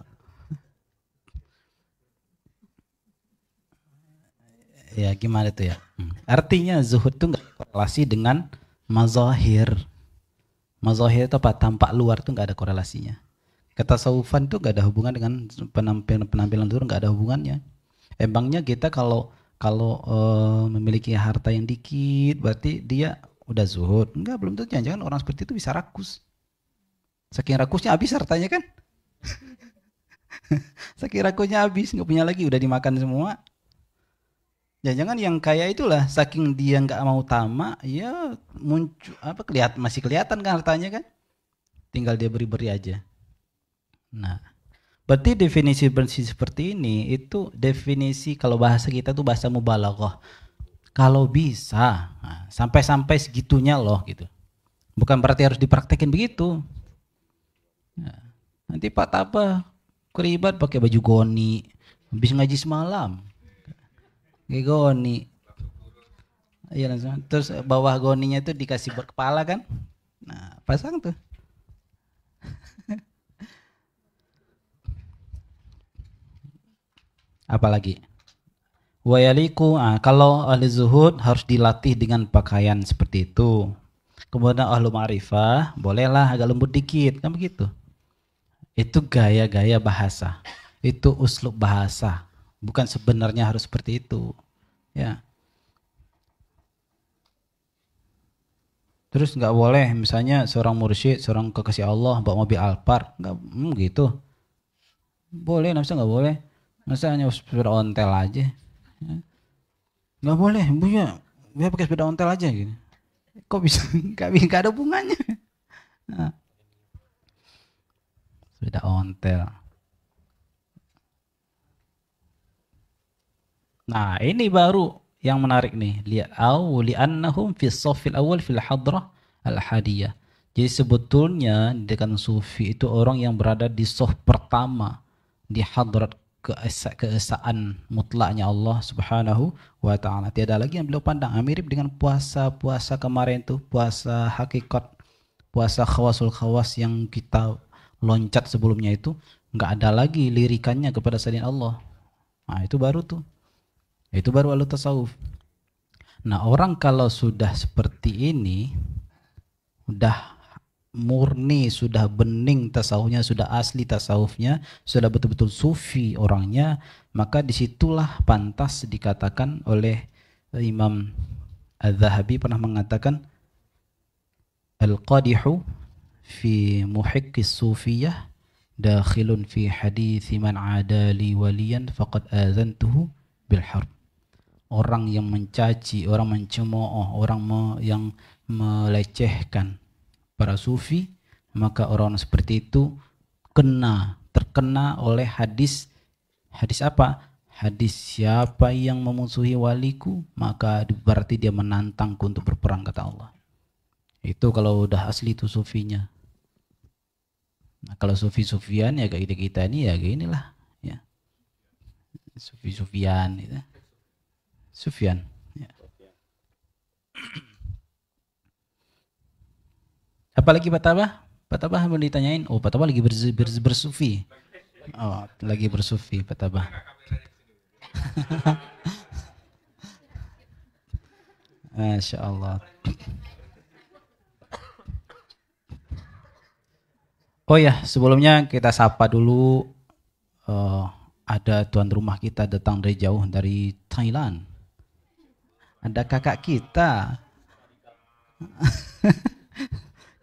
D: Ya gimana tuh ya? Hmm. Artinya zuhud tuh nggak korelasi dengan mazahir. Mazahir itu apa? Tampak luar tuh nggak ada korelasinya. Kata saufan itu gak ada hubungan dengan penampilan penampilan gak ada hubungannya emangnya kita kalau kalau e, memiliki harta yang dikit berarti dia udah zuhud enggak belum tentu jangan-jangan orang seperti itu bisa rakus saking rakusnya habis hartanya kan saking rakusnya habis nggak punya lagi udah dimakan semua jangan-jangan yang kaya itulah saking dia nggak mau tamak ya muncul apa kelihatan masih kelihatan kan hartanya kan tinggal dia beri-beri aja Nah, berarti definisi bersih seperti ini itu definisi kalau bahasa kita tuh bahasa mubalaghah. Kalau bisa, sampai nah, sampai-sampai segitunya loh gitu. Bukan berarti harus dipraktekin begitu. Nah, nanti Pak Tapa keribat pakai baju goni, habis ngaji semalam. Kayak goni. Iya langsung. Terus bawah goninya itu dikasih berkepala kan? Nah, pasang tuh. apalagi wayaliku ah, kalau ahli zuhud harus dilatih dengan pakaian seperti itu kemudian ahli ma'rifah bolehlah agak lembut dikit kan begitu itu gaya-gaya bahasa itu uslub bahasa bukan sebenarnya harus seperti itu ya terus nggak boleh misalnya seorang mursyid seorang kekasih Allah bawa mobil Alphard nggak hmm, gitu boleh nafsu nggak boleh masa hanya sepeda ontel aja ya. nggak boleh bu ya, Dia pakai sepeda ontel aja gitu. kok bisa nggak nggak ada bunganya? nah. sepeda ontel nah ini baru yang menarik nih lihat au annahum fi safil awal fil hadrah al hadiyah jadi sebetulnya dekan sufi itu orang yang berada di soft pertama di hadrat keesaan mutlaknya Allah Subhanahu wa taala. Tiada lagi yang beliau pandang ah, mirip dengan puasa-puasa kemarin tuh, puasa hakikat, puasa khawasul khawas yang kita loncat sebelumnya itu nggak ada lagi lirikannya kepada selain Allah. Nah, itu baru tuh. Itu baru alu tasawuf. Nah, orang kalau sudah seperti ini udah murni, sudah bening tasawufnya, sudah asli tasawufnya, sudah betul-betul sufi orangnya, maka disitulah pantas dikatakan oleh eh, Imam Al-Zahabi pernah mengatakan Al-Qadihu fi muhikki sufiyah dakhilun fi hadithi man adali waliyan faqad azantuhu bil orang yang mencaci, orang mencemooh, orang yang melecehkan para sufi, maka orang seperti itu kena, terkena oleh hadis hadis apa? Hadis siapa yang memusuhi waliku, maka berarti dia menantangku untuk berperang kata Allah. Itu kalau udah asli itu sufinya. Nah, kalau sufi-sufian ya kayak kita, kita ini ya kayak inilah ya. Sufi-sufian itu ya. Sufian. Apalagi Pak Pak Tabah mau ditanyain. Oh, Pak Tabah lagi ber, ber, bersufi. Oh, lagi bersufi Patabah. Masya Allah. Oh ya, sebelumnya kita sapa dulu uh, ada tuan rumah kita datang dari jauh dari Thailand. Ada kakak kita.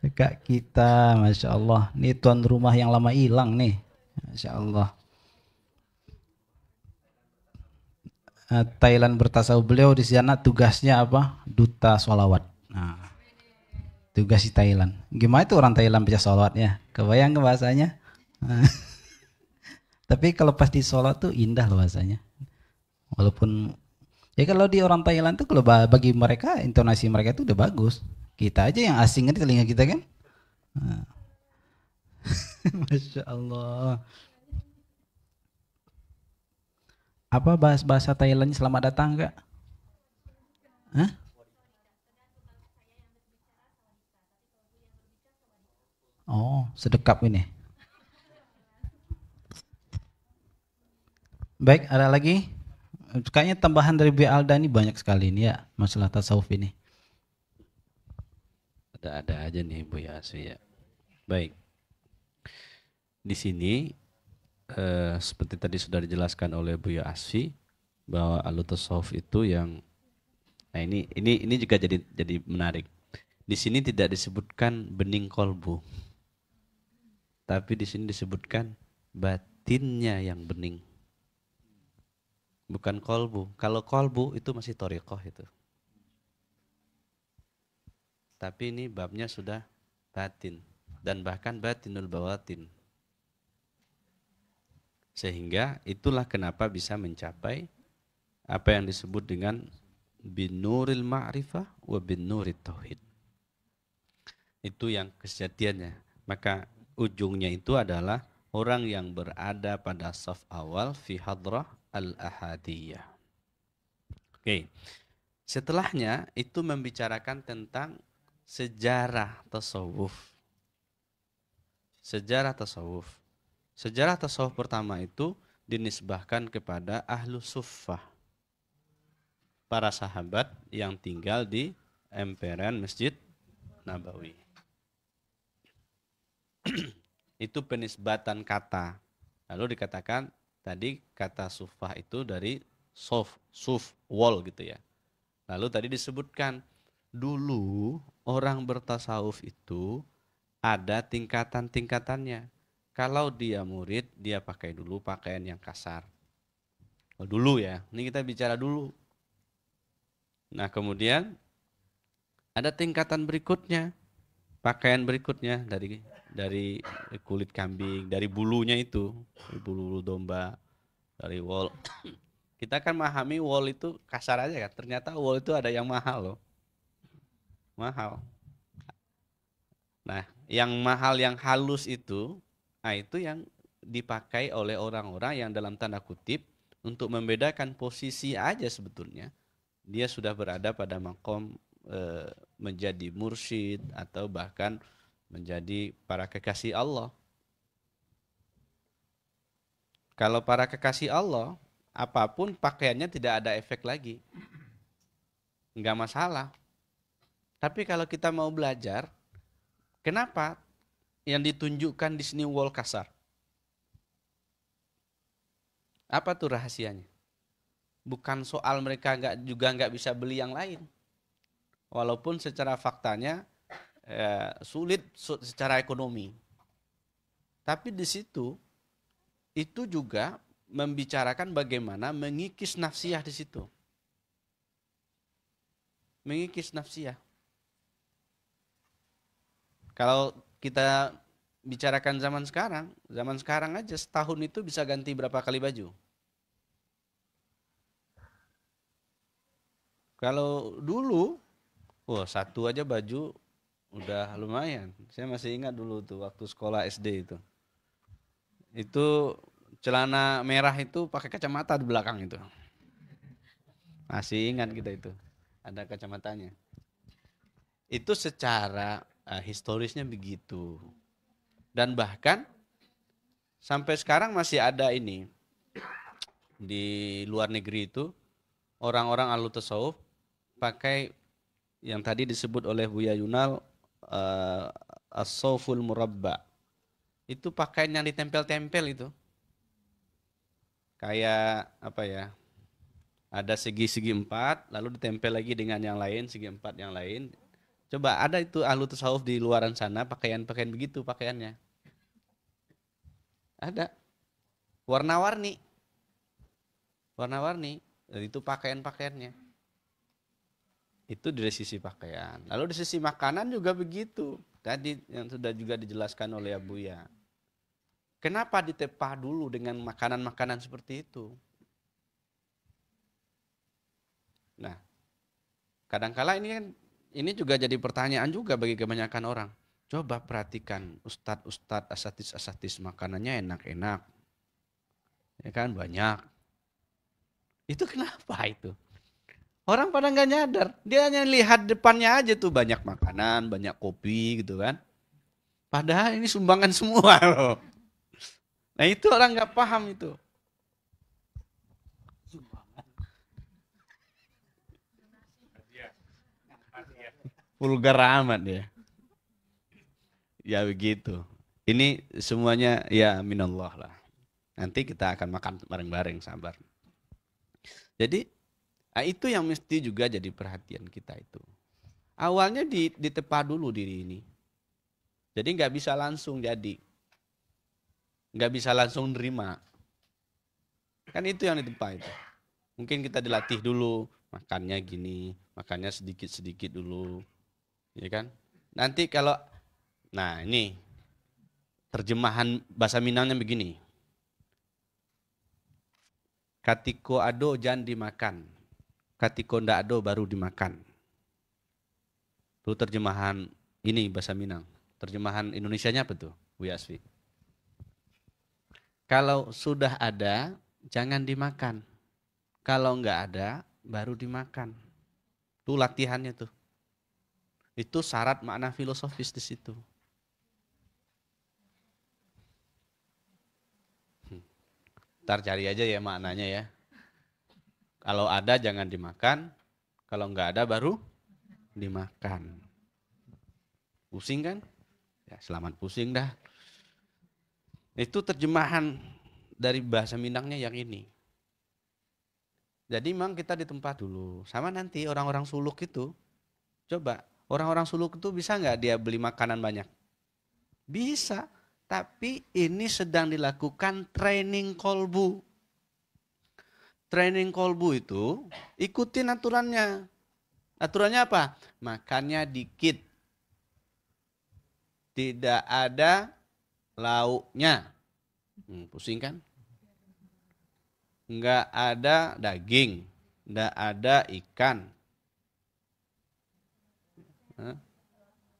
D: Kak kita, Masya Allah. Ini tuan rumah yang lama hilang nih. Masya Allah. Eh, Thailand bertasawuf beliau di sana tugasnya apa? Duta sholawat. Nah, tugas di Thailand. Gimana itu orang Thailand baca sholawatnya? Kebayang ke bahasanya? Tapi kalau pas di sholat tuh indah loh bahasanya. Walaupun ya kalau di orang Thailand tuh kalau bagi mereka intonasi mereka tuh udah bagus. Kita aja yang asing kan di telinga kita kan? Nah. Masya Allah. Apa bahas bahasa Thailand selamat datang kak? Oh, sedekap ini. Baik, ada lagi? Kayaknya tambahan dari B. Alda ini banyak sekali ini ya, masalah tasawuf ini.
B: Ada-ada aja nih Bu Yasri ya, ya. Baik. Di sini eh, seperti tadi sudah dijelaskan oleh Bu Yasri ya, bahwa alutasawuf itu yang nah ini ini ini juga jadi jadi menarik. Di sini tidak disebutkan bening kolbu. Tapi di sini disebutkan batinnya yang bening. Bukan kolbu. Kalau kolbu itu masih torikoh itu. Tapi ini babnya sudah batin dan bahkan batinul bawatin. Sehingga itulah kenapa bisa mencapai apa yang disebut dengan bin nuril ma'rifah wa binurit tauhid. Itu yang kesejatiannya. Maka ujungnya itu adalah orang yang berada pada saf awal fi hadrah al-ahadiyah. Oke. Okay. Setelahnya itu membicarakan tentang sejarah tasawuf. Sejarah tasawuf. Sejarah tasawuf pertama itu dinisbahkan kepada ahlu sufah. Para sahabat yang tinggal di emperan Masjid Nabawi. itu penisbatan kata. Lalu dikatakan tadi kata sufah itu dari sof, suf, wall gitu ya. Lalu tadi disebutkan dulu orang bertasawuf itu ada tingkatan-tingkatannya. Kalau dia murid, dia pakai dulu pakaian yang kasar. Oh, dulu ya, ini kita bicara dulu. Nah kemudian ada tingkatan berikutnya, pakaian berikutnya dari dari kulit kambing, dari bulunya itu, bulu, bulu domba, dari wol. Kita kan memahami wol itu kasar aja kan. Ternyata wol itu ada yang mahal loh mahal. Nah, yang mahal yang halus itu, nah itu yang dipakai oleh orang-orang yang dalam tanda kutip untuk membedakan posisi aja sebetulnya. Dia sudah berada pada makom e, menjadi mursyid atau bahkan menjadi para kekasih Allah. Kalau para kekasih Allah, apapun pakaiannya tidak ada efek lagi. Enggak masalah. Tapi kalau kita mau belajar, kenapa yang ditunjukkan di sini wall kasar? Apa tuh rahasianya? Bukan soal mereka nggak juga nggak bisa beli yang lain. Walaupun secara faktanya ya, sulit secara ekonomi. Tapi di situ itu juga membicarakan bagaimana mengikis nafsiyah di situ. Mengikis nafsiyah. Kalau kita bicarakan zaman sekarang, zaman sekarang aja setahun itu bisa ganti berapa kali baju? Kalau dulu, wah satu aja baju udah lumayan. Saya masih ingat dulu tuh waktu sekolah SD itu. Itu celana merah itu pakai kacamata di belakang itu. Masih ingat kita itu. Ada kacamatanya. Itu secara Nah, historisnya begitu. Dan bahkan sampai sekarang masih ada ini di luar negeri itu orang-orang alu tasawuf pakai yang tadi disebut oleh Buya Yunal uh, ah, as murabba. Itu pakaian yang ditempel-tempel itu. Kayak apa ya? Ada segi-segi empat, lalu ditempel lagi dengan yang lain, segi empat yang lain, Coba ada itu ahlu tasawuf di luaran sana pakaian-pakaian begitu pakaiannya. Ada. Warna-warni. Warna-warni. itu pakaian-pakaiannya. Itu dari sisi pakaian. Lalu dari sisi makanan juga begitu. Tadi yang sudah juga dijelaskan oleh Abu Ya Kenapa ditepah dulu dengan makanan-makanan seperti itu? Nah, kadangkala ini kan ini juga jadi pertanyaan juga bagi kebanyakan orang. Coba perhatikan ustadz-ustadz asatis-asatis makanannya enak-enak. Ya kan banyak. Itu kenapa itu? Orang pada nggak nyadar. Dia hanya lihat depannya aja tuh banyak makanan, banyak kopi gitu kan. Padahal ini sumbangan semua loh. Nah itu orang nggak paham itu. vulgar amat ya. Ya begitu. Ini semuanya ya minallah lah. Nanti kita akan makan bareng-bareng sabar. Jadi ah, itu yang mesti juga jadi perhatian kita itu. Awalnya di, ditepa dulu diri ini. Jadi nggak bisa langsung jadi. Nggak bisa langsung nerima. Kan itu yang ditepa itu. Mungkin kita dilatih dulu, makannya gini, makannya sedikit-sedikit dulu, ya kan? Nanti kalau nah ini terjemahan bahasa Minangnya begini. Katiko ado jangan dimakan. Katiko ndak ado baru dimakan. Itu terjemahan ini bahasa Minang. Terjemahan Indonesia-nya apa tuh? Bu Yasfi. Kalau sudah ada, jangan dimakan. Kalau enggak ada, baru dimakan. Itu latihannya tuh. Itu syarat makna filosofis di situ. Hmm. Ntar cari aja ya maknanya ya. Kalau ada jangan dimakan, kalau nggak ada baru dimakan. Pusing kan? Ya selamat pusing dah. Itu terjemahan dari bahasa Minangnya yang ini. Jadi memang kita di tempat dulu. Sama nanti orang-orang suluk itu, coba Orang-orang suluk itu bisa nggak dia beli makanan banyak? Bisa, tapi ini sedang dilakukan training kolbu. Training kolbu itu ikutin aturannya. Aturannya apa? Makannya dikit. Tidak ada lauknya. Hmm, pusing kan? Nggak ada daging, nggak ada ikan,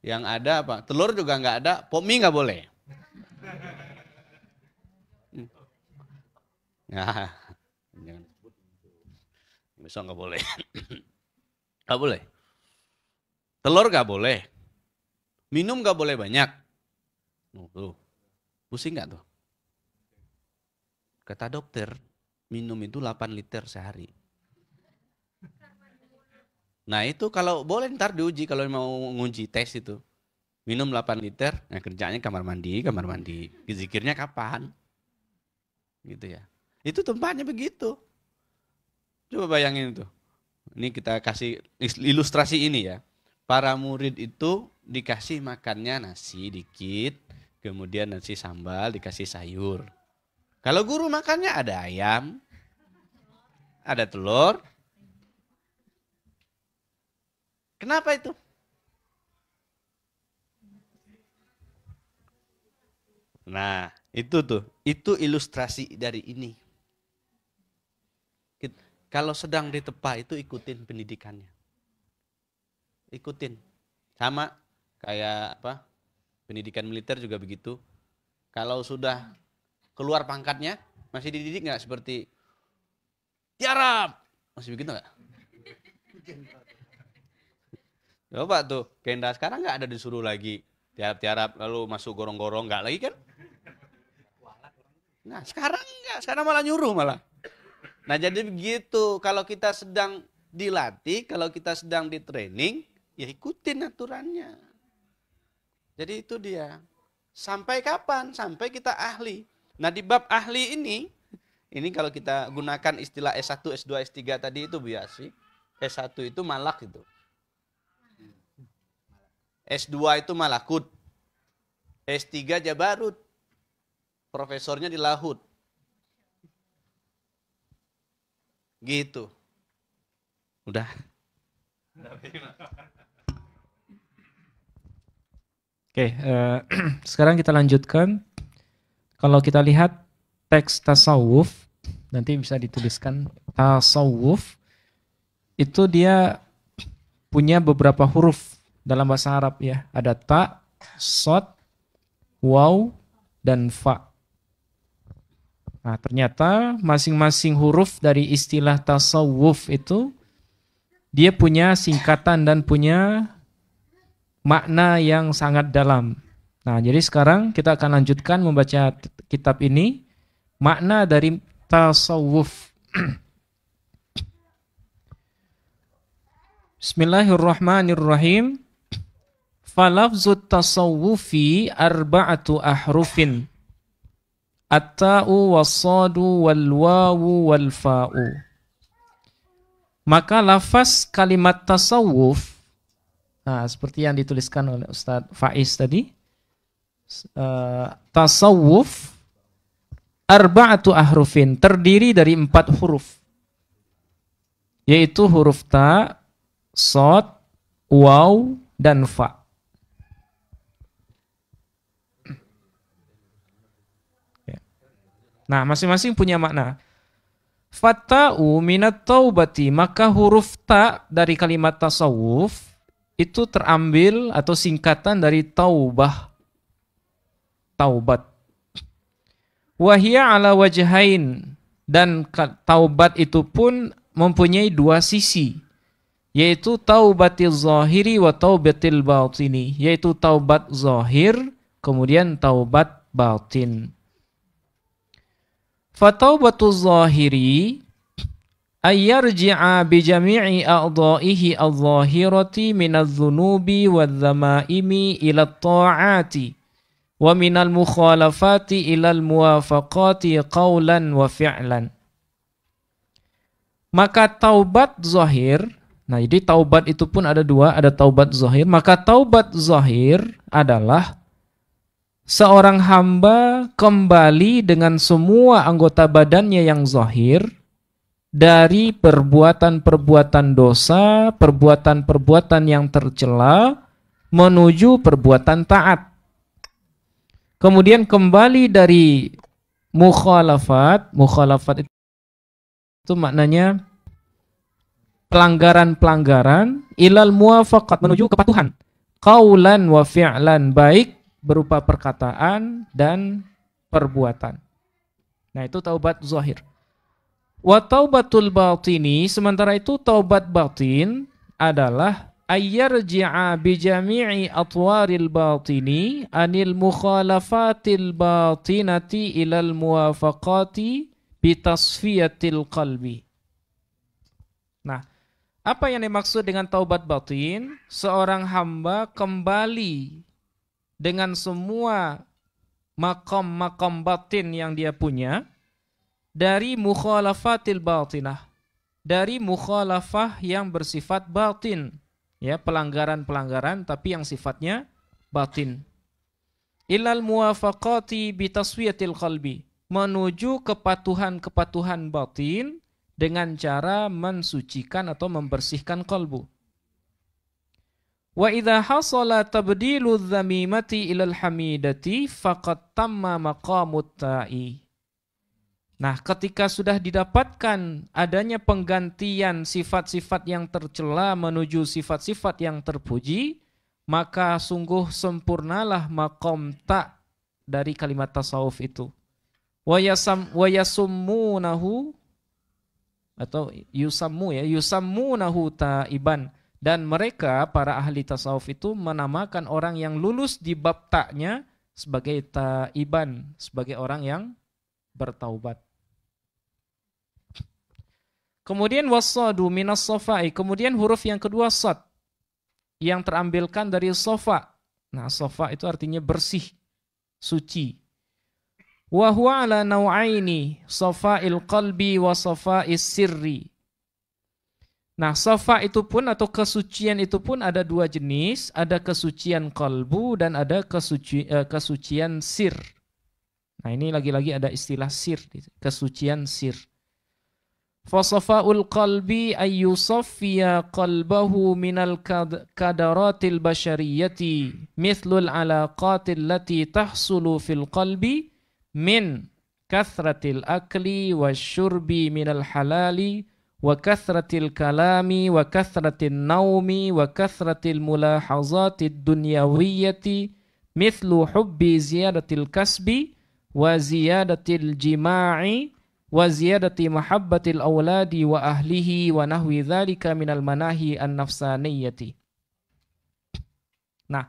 B: yang ada apa? Telur juga nggak ada, pop mie nggak boleh. Hmm. Ya, jangan Besok nggak boleh. Nggak boleh. Telur nggak boleh. Minum nggak boleh banyak. tuh. pusing nggak tuh? Kata dokter, minum itu 8 liter sehari. Nah itu kalau boleh ntar diuji kalau mau nguji tes itu. Minum 8 liter, nah kerjanya kamar mandi, kamar mandi. Zikirnya kapan? Gitu ya. Itu tempatnya begitu. Coba bayangin itu. Ini kita kasih ilustrasi ini ya. Para murid itu dikasih makannya nasi dikit, kemudian nasi sambal, dikasih sayur. Kalau guru makannya ada ayam, ada telur, Kenapa itu? Nah, itu tuh, itu ilustrasi dari ini. Kalau sedang di tempat itu ikutin pendidikannya. Ikutin. Sama kayak apa? Pendidikan militer juga begitu. Kalau sudah keluar pangkatnya, masih dididik nggak seperti tiarap ya Masih begitu nggak? Coba tuh, tenda sekarang nggak ada disuruh lagi. tiap-tiap lalu masuk gorong-gorong nggak lagi kan? Nah sekarang nggak, sekarang malah nyuruh malah. Nah jadi begitu, kalau kita sedang dilatih, kalau kita sedang di training, ya ikutin aturannya. Jadi itu dia. Sampai kapan? Sampai kita ahli. Nah di bab ahli ini, ini kalau kita gunakan istilah S1, S2, S3 tadi itu biasa. S1 itu malak itu S2 itu Malakut. S3 Jabarut. Profesornya di Lahut. Gitu. Udah.
C: Oke, uh, sekarang kita lanjutkan. Kalau kita lihat teks tasawuf, nanti bisa dituliskan tasawuf, itu dia punya beberapa huruf dalam bahasa Arab ya. Ada ta, sod, waw, dan fa. Nah, ternyata masing-masing huruf dari istilah tasawuf itu dia punya singkatan dan punya makna yang sangat dalam. Nah, jadi sekarang kita akan lanjutkan membaca kitab ini makna dari tasawuf. Bismillahirrahmanirrahim. Falafzut tasawufi arba'atu ahrufin. atta'u wasadu was-sadu wal-wawu wal-fa'u. Maka lafaz kalimat tasawuf nah seperti yang dituliskan oleh Ustaz Faiz tadi uh, tasawuf arba'atu ahrufin terdiri dari empat huruf yaitu huruf ta, sod, waw dan fa. Nah, masing-masing punya makna. Fata'u minat taubati, maka huruf ta dari kalimat tasawuf itu terambil atau singkatan dari taubah. Taubat. Wahia ala wajahain dan taubat itu pun mempunyai dua sisi yaitu taubatil zahiri wa taubatil bautini yaitu taubat zahir kemudian taubat batin. Fataubatu zahiri ayyarji'a bi jami'i a'dha'ihi adh-dhahirati minadh dhunubi wadh-dhamaimi ila ta'ati wa minal mukhalafati ila al-muwafaqati qawlan wa fi'lan. Maka taubat zahir, nah jadi taubat itu pun ada dua, ada taubat zahir. Maka taubat zahir adalah seorang hamba kembali dengan semua anggota badannya yang zahir dari perbuatan-perbuatan dosa, perbuatan-perbuatan yang tercela menuju perbuatan taat. Kemudian kembali dari mukhalafat, mukhalafat itu maknanya pelanggaran-pelanggaran ilal muwafaqat menuju kepatuhan kaulan wa fi'lan baik berupa perkataan dan perbuatan. Nah, itu taubat zahir. Wa taubatul batini, sementara itu taubat batin adalah ayyarji'a bi jami'i atwaril batini anil mukhalafatil batinati ilal muwafaqati bitasfiyatil qalbi. Nah, apa yang dimaksud dengan taubat batin? Seorang hamba kembali dengan semua makom-makom batin yang dia punya dari mukhalafatil batinah dari mukhalafah yang bersifat batin ya pelanggaran-pelanggaran tapi yang sifatnya batin ilal muwafaqati bitaswiyatil qalbi menuju kepatuhan-kepatuhan batin dengan cara mensucikan atau membersihkan kalbu Wa idha hasala tabdilu dhamimati ilal hamidati faqad tamma maqamut ta'i. Nah, ketika sudah didapatkan adanya penggantian sifat-sifat yang tercela menuju sifat-sifat yang terpuji, maka sungguh sempurnalah makom tak dari kalimat tasawuf itu. wayasummunahu atau yusammu ya, yusammunahu taiban. Dan mereka para ahli tasawuf itu menamakan orang yang lulus di bab taknya sebagai taiban, sebagai orang yang bertaubat. Kemudian wasadu minas sofai. Kemudian huruf yang kedua sad Yang terambilkan dari sofa. Nah sofa itu artinya bersih, suci. Wahuwa ala nawaini sofa'il qalbi wa sofa'is sirri. Nah, sofa itu pun atau kesucian itu pun ada dua jenis, ada kesucian kalbu dan ada kesuci, eh, kesucian sir. Nah, ini lagi-lagi ada istilah sir, kesucian sir. Fasafaul qalbi ayyusaffiya qalbahu minal kadaratil bashariyati mithlul alaqatil lati tahsulu fil qalbi min kathratil akli wasyurbi minal halali وكثرة الكلام وكثرة النوم وكثرة الملاحظات الدنيوية مثل حب زيادة الكسب وزيادة الجماع وزيادة محبة الأولاد وأهله ونحو ذلك من المناهي النفسانية. Nah,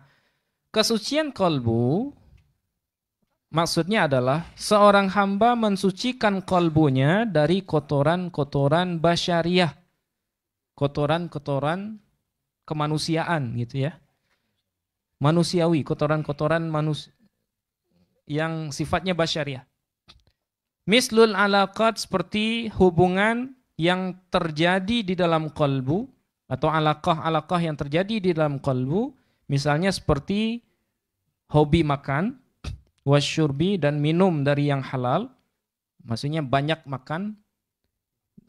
C: kesucian kolbu Maksudnya adalah seorang hamba mensucikan kalbunya dari kotoran-kotoran basyariah. Kotoran-kotoran kemanusiaan gitu ya. Manusiawi, kotoran-kotoran manus yang sifatnya basyariah. Mislul alaqat seperti hubungan yang terjadi di dalam kalbu atau alaqah-alaqah yang terjadi di dalam kalbu, misalnya seperti hobi makan, wasyurbi dan minum dari yang halal maksudnya banyak makan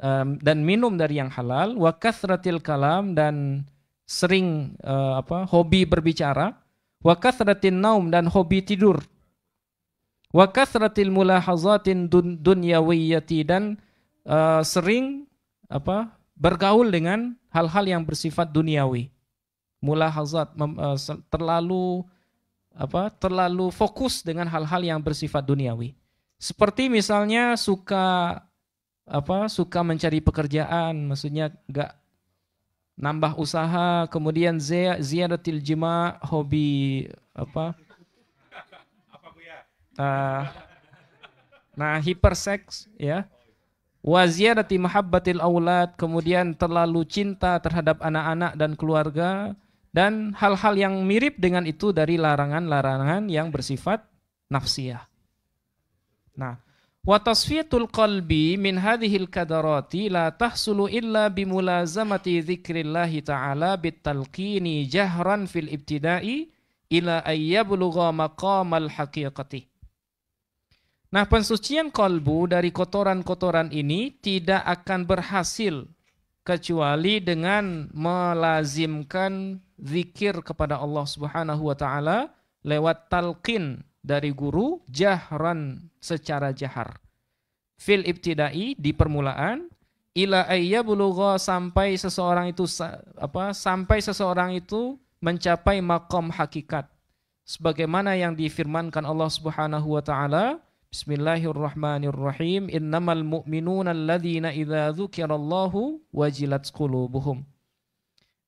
C: um, dan minum dari yang halal wa kathratil kalam dan sering uh, apa hobi berbicara wa kathratin naum dan hobi tidur wa kathratil mulahazatin dun dunyawiyyati dan uh, sering apa bergaul dengan hal-hal yang bersifat duniawi mulahazat uh, terlalu apa terlalu fokus dengan hal-hal yang bersifat duniawi. Seperti misalnya suka apa suka mencari pekerjaan, maksudnya nggak nambah usaha, kemudian ziyadatil jima hobi apa? Uh, nah hipersex ya. Wa ziyadati mahabbatil aulad, kemudian terlalu cinta terhadap anak-anak dan keluarga dan hal-hal yang mirip dengan itu dari larangan-larangan yang bersifat nafsiyah. Nah, wa tasfiyatul qalbi min hadhil kadarati la tahsulu illa bimulazamati dzikrillah ta'ala bitalqini jahran fil ibtida'i ila ayyablugha maqamal haqiqati. Nah, pensucian kalbu dari kotoran-kotoran ini tidak akan berhasil kecuali dengan melazimkan zikir kepada Allah Subhanahu wa taala lewat talqin dari guru jahran secara jahar. Fil ibtidai di permulaan ila ayyabulugha sampai seseorang itu apa sampai seseorang itu mencapai maqam hakikat sebagaimana yang difirmankan Allah Subhanahu wa taala Bismillahirrahmanirrahim innamal mu'minuna alladhina idza dzukirallahu wajilat qulubuhum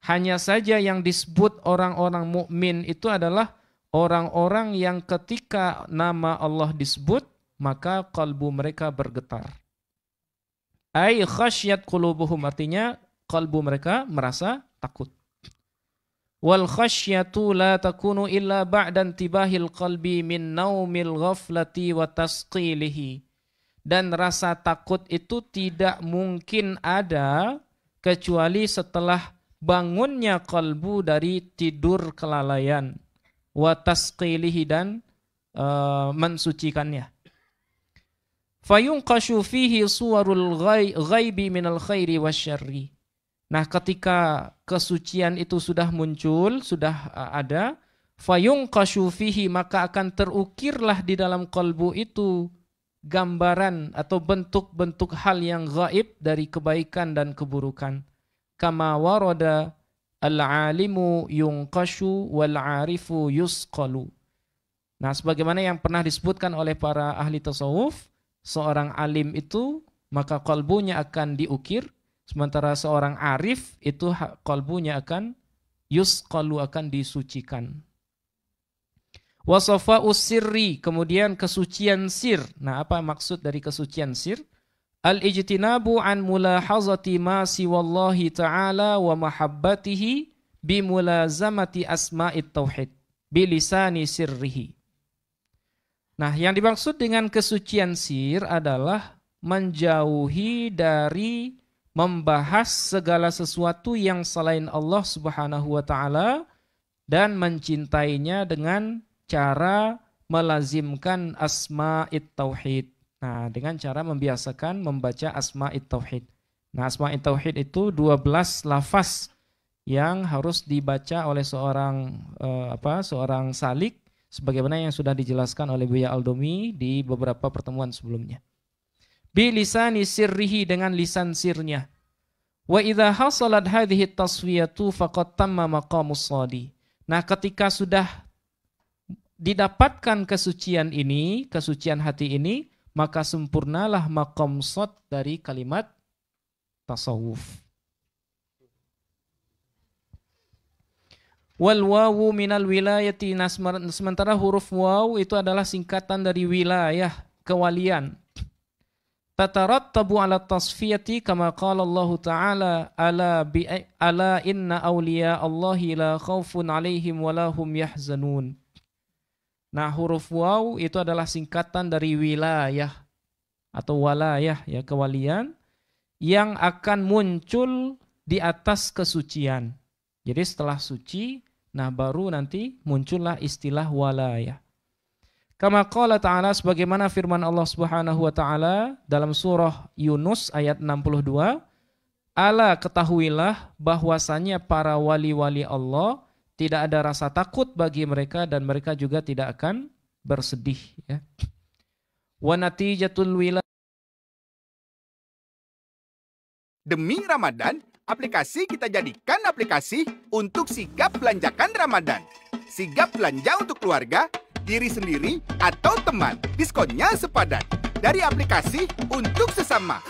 C: hanya saja yang disebut orang-orang mukmin itu adalah orang-orang yang ketika nama Allah disebut maka kalbu mereka bergetar. Ai khasyat qulubuhum artinya kalbu mereka merasa takut. Wal khasyatu la takunu illa ba'dan tibahil qalbi min naumil ghaflati wa tasqilihi. Dan rasa takut itu tidak mungkin ada kecuali setelah bangunnya kalbu dari tidur kelalaian watas tasqilihi dan uh, mensucikannya fayunqashu fihi suwarul ghaibi minal khairi wasyarri nah ketika kesucian itu sudah muncul sudah eh, ada fayunqashu fihi maka akan terukirlah di dalam kalbu itu gambaran atau bentuk-bentuk hal yang gaib dari kebaikan dan keburukan kama warada al-alimu yungkashu wal-arifu yusqalu. Nah, sebagaimana yang pernah disebutkan oleh para ahli tasawuf, seorang alim itu maka kalbunya akan diukir, sementara seorang arif itu kalbunya akan yusqalu akan disucikan. Wasofa usirri, kemudian kesucian sir. Nah, apa maksud dari kesucian sir? Al-ijtinabu an mulahazati ma siwallahi ta'ala wa mahabbatihi bimulazamati asma'it tauhid bilisani sirrihi. Nah, yang dimaksud dengan kesucian sir adalah menjauhi dari membahas segala sesuatu yang selain Allah Subhanahu wa taala dan mencintainya dengan cara melazimkan asma'it tauhid. Nah, dengan cara membiasakan membaca asma tauhid. Nah, asma tauhid itu 12 lafaz yang harus dibaca oleh seorang uh, apa? seorang salik sebagaimana yang sudah dijelaskan oleh Buya Aldomi di beberapa pertemuan sebelumnya. Bi lisani sirrihi dengan lisan sirnya. Wa idza hasalat hadhihi taswiyatu faqad tamma maqamus sadi. Nah, ketika sudah didapatkan kesucian ini, kesucian hati ini, maka sempurnalah makom sot dari kalimat tasawuf. Wal wawu minal wilayati. nasmar, sementara huruf waw itu adalah singkatan dari wilayah, kewalian. tabu ala tasfiyati kama qala Allah Ta'ala ala bi ala inna awliya Allahi la khawfun alaihim walahum yahzanun. Nah, huruf waw itu adalah singkatan dari wilayah atau walayah ya kewalian yang akan muncul di atas kesucian. Jadi setelah suci, nah baru nanti muncullah istilah walayah. Kama qala ta'ala sebagaimana firman Allah Subhanahu wa taala dalam surah Yunus ayat 62, "Ala ketahuilah bahwasanya para wali-wali Allah" tidak ada rasa takut bagi mereka dan mereka juga tidak akan bersedih ya. Wa natijatul wilayah Demi Ramadan, aplikasi kita jadikan
B: aplikasi untuk sigap belanjakan Ramadan. Sigap belanja untuk keluarga, diri sendiri, atau teman. Diskonnya sepadan. Dari aplikasi untuk sesama.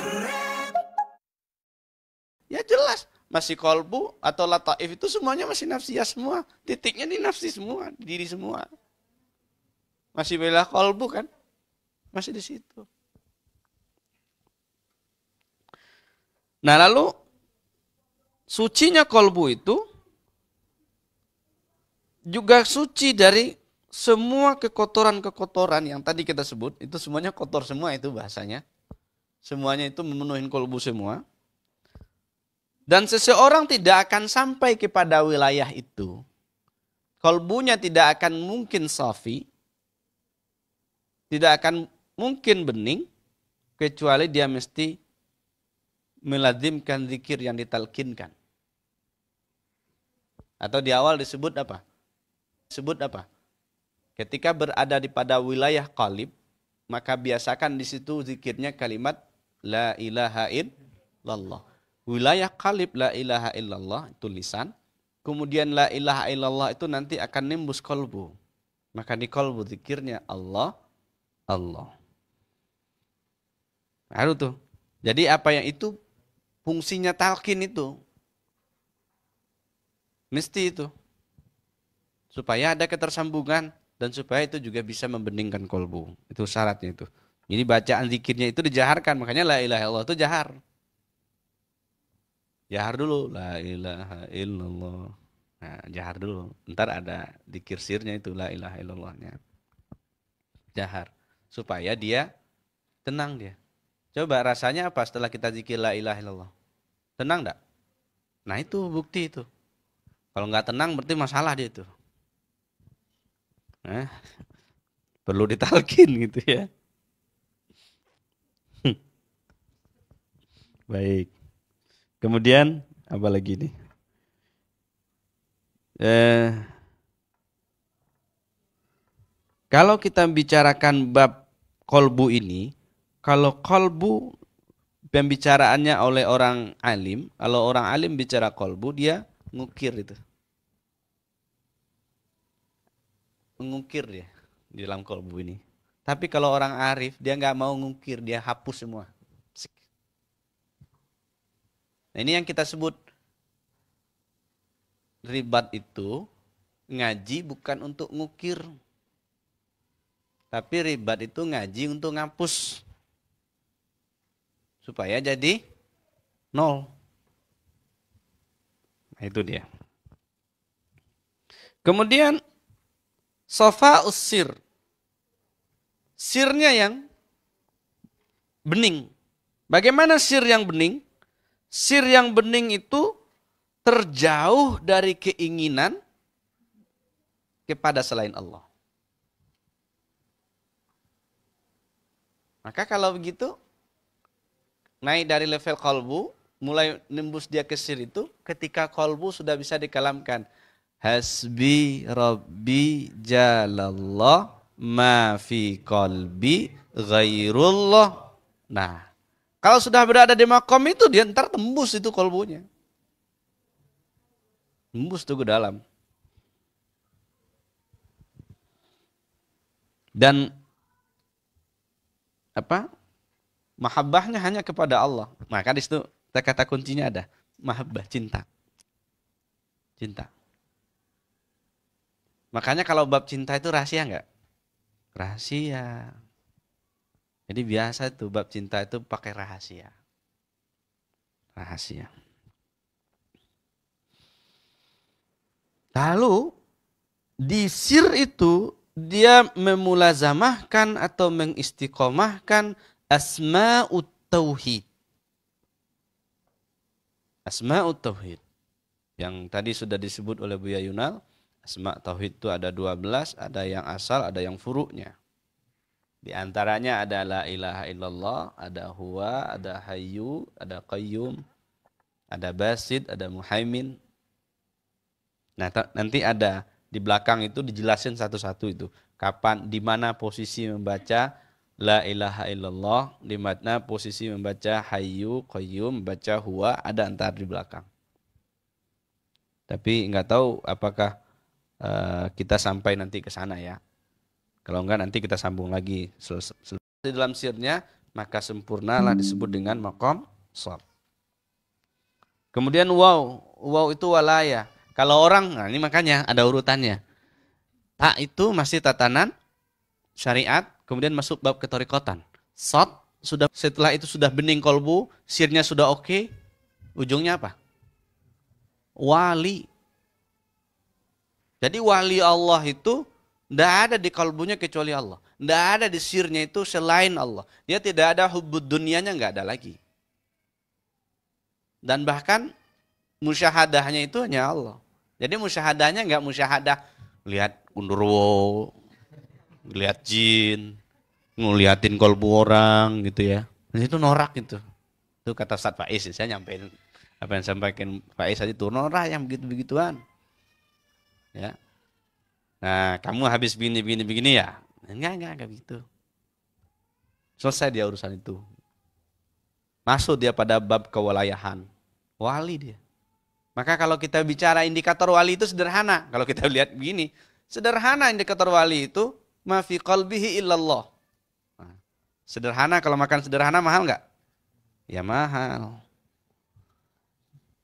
B: Ya jelas, masih kolbu atau lataif itu semuanya masih nafsiyah semua. Titiknya di nafsi semua, di diri semua. Masih belah kolbu kan? Masih di situ. Nah lalu sucinya kolbu itu juga suci dari semua kekotoran-kekotoran yang tadi kita sebut. Itu semuanya kotor semua itu bahasanya. Semuanya itu memenuhi kolbu semua. Dan seseorang tidak akan sampai kepada wilayah itu. Kolbunya tidak akan mungkin safi, tidak akan mungkin bening, kecuali dia mesti meladimkan zikir yang ditalkinkan. Atau di awal disebut apa? Disebut apa? Ketika berada di pada wilayah qalib, maka biasakan di situ zikirnya kalimat la ilaha illallah wilayah kalib la ilaha illallah itu lisan, kemudian la ilaha illallah itu nanti akan nimbus kolbu. Maka di kolbu zikirnya Allah, Allah. Baru tuh. Jadi apa yang itu fungsinya talqin itu. Mesti itu. Supaya ada ketersambungan dan supaya itu juga bisa membeningkan kolbu. Itu syaratnya itu. Jadi bacaan zikirnya itu dijaharkan, makanya la ilaha illallah itu jahar jahar dulu la ilaha illallah nah jahar dulu ntar ada di kirsirnya itu la ilaha illallahnya jahar supaya dia tenang dia coba rasanya apa setelah kita zikir la ilaha illallah tenang enggak nah itu bukti itu kalau nggak tenang berarti masalah dia itu nah, perlu ditalkin gitu ya baik Kemudian apa lagi nih? Eh, kalau kita bicarakan bab kolbu ini, kalau kolbu pembicaraannya oleh orang alim, kalau orang alim bicara kolbu dia ngukir itu. Mengukir ya di dalam kolbu ini. Tapi kalau orang arif dia nggak mau ngukir, dia hapus semua. Nah, ini yang kita sebut ribat itu ngaji bukan untuk ngukir. Tapi ribat itu ngaji untuk ngapus. Supaya jadi nol. Nah, itu dia. Kemudian sofa usir. Sirnya yang bening. Bagaimana sir yang bening? Sir yang bening itu terjauh dari keinginan kepada selain Allah. Maka kalau begitu, naik dari level kolbu, mulai nembus dia ke sir itu, ketika kolbu sudah bisa dikalamkan. Hasbi Rabbi Jalallah ma fi kolbi ghairullah. Nah, kalau sudah berada di makom itu dia ntar tembus itu kolbunya. Tembus tuh ke dalam. Dan apa? Mahabbahnya hanya kepada Allah. Maka nah, di situ kata kuncinya ada mahabbah cinta. Cinta. Makanya kalau bab cinta itu rahasia nggak? Rahasia. Jadi biasa itu bab cinta itu pakai rahasia. Rahasia. Lalu di sir itu dia memulazamahkan atau mengistiqomahkan asma tauhid. asma tauhid. Yang tadi sudah disebut oleh Buya Yunal, asma tauhid itu ada 12, ada yang asal, ada yang furuknya. Di antaranya ada la ilaha illallah, ada huwa, ada hayyu, ada qayyum, ada basid, ada muhaimin. Nah, nanti ada di belakang itu dijelasin satu-satu itu. Kapan, di mana posisi membaca la ilaha illallah, di mana posisi membaca hayyu, qayyum, baca huwa, ada antar di belakang. Tapi nggak tahu apakah uh, kita sampai nanti ke sana ya. Kalau enggak nanti kita sambung lagi selesai, selesai dalam sirnya maka sempurnalah disebut dengan makom sor. Kemudian wow, wow itu walaya. Kalau orang, nah ini makanya ada urutannya. Tak itu masih tatanan syariat, kemudian masuk bab ketorikotan. Sot sudah setelah itu sudah bening kolbu, sirnya sudah oke, okay, ujungnya apa? Wali. Jadi wali Allah itu tidak ada di kalbunya kecuali Allah. Tidak ada di sirnya itu selain Allah. Dia tidak ada hubud dunianya, nggak ada lagi. Dan bahkan musyahadahnya itu hanya Allah. Jadi musyahadahnya nggak musyahadah lihat kundurwo, lihat jin, ngeliatin kolbu orang gitu ya. Dan nah, itu norak gitu. Itu kata Ustaz Faiz, saya nyampein apa yang sampaikan Faiz tadi itu norak yang begitu-begituan. Ya, Nah, kamu habis begini, begini, begini ya? Enggak, enggak, enggak gitu. Selesai dia urusan itu. Masuk dia pada bab kewalayahan. Wali dia. Maka kalau kita bicara indikator wali itu sederhana. Kalau kita lihat begini, sederhana indikator wali itu fi qalbihi illallah. Nah, sederhana kalau makan sederhana mahal nggak? Ya mahal.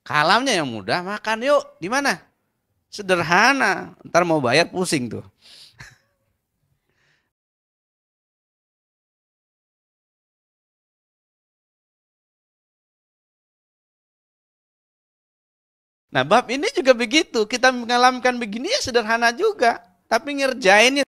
B: Kalamnya yang mudah, makan yuk. Di
C: mana? Sederhana, ntar mau bayar pusing tuh.
D: Nah bab ini juga begitu, kita mengalamkan begini ya sederhana juga. Tapi ngerjainnya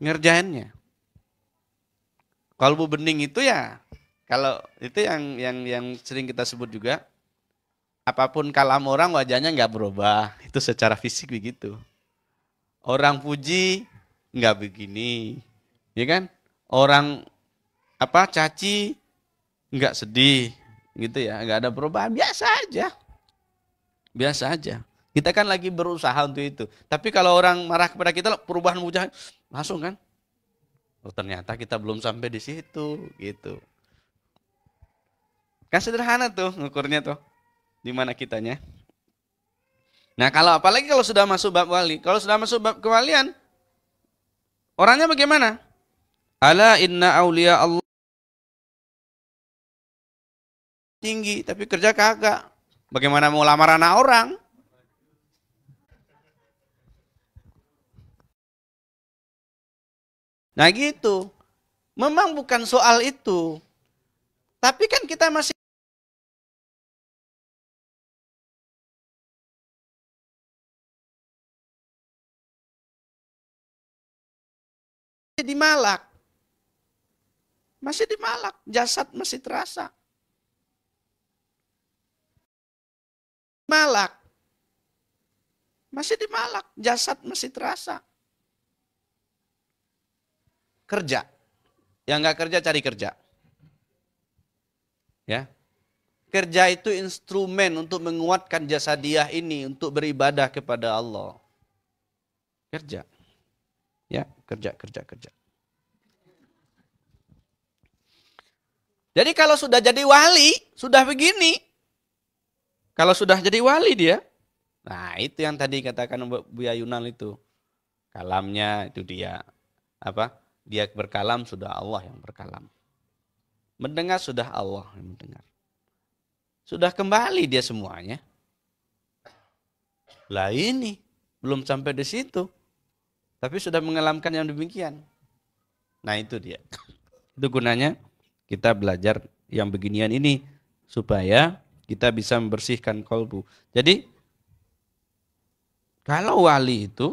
C: ngerjainnya. Kalbu bening itu ya kalau itu yang yang
B: yang sering kita sebut juga apapun kalam orang wajahnya nggak berubah itu secara fisik begitu orang puji nggak begini ya kan orang apa caci nggak sedih gitu ya nggak ada perubahan biasa aja biasa aja kita kan lagi berusaha untuk itu. Tapi kalau orang marah kepada kita, perubahan wujud langsung kan? Oh, ternyata kita belum sampai di situ, gitu. Kan sederhana tuh ngukurnya tuh. Di mana kitanya? Nah, kalau apalagi kalau sudah masuk bab wali, kalau sudah masuk bab kewalian, orangnya bagaimana? Ala inna aulia Allah tinggi, tapi kerja kagak. Bagaimana mau lamaran orang? Nah
C: gitu. Memang bukan soal itu. Tapi kan kita masih di malak, Masih di malak, jasad masih terasa.
B: Malak. Masih di malak, jasad masih terasa kerja. Yang nggak kerja cari kerja. Ya. Kerja itu instrumen untuk menguatkan jasa dia ini untuk beribadah kepada Allah. Kerja. Ya, kerja, kerja, kerja. Jadi kalau sudah jadi wali, sudah begini. Kalau sudah jadi wali dia, nah itu yang tadi katakan Bu Ayunan itu. Kalamnya itu dia. Apa? Dia berkalam sudah Allah yang berkalam. Mendengar sudah Allah yang mendengar. Sudah kembali dia semuanya. Lah ini belum sampai di situ. Tapi sudah mengalamkan yang demikian. Nah itu dia. Itu gunanya kita belajar yang beginian ini supaya kita bisa membersihkan kolbu. Jadi kalau wali itu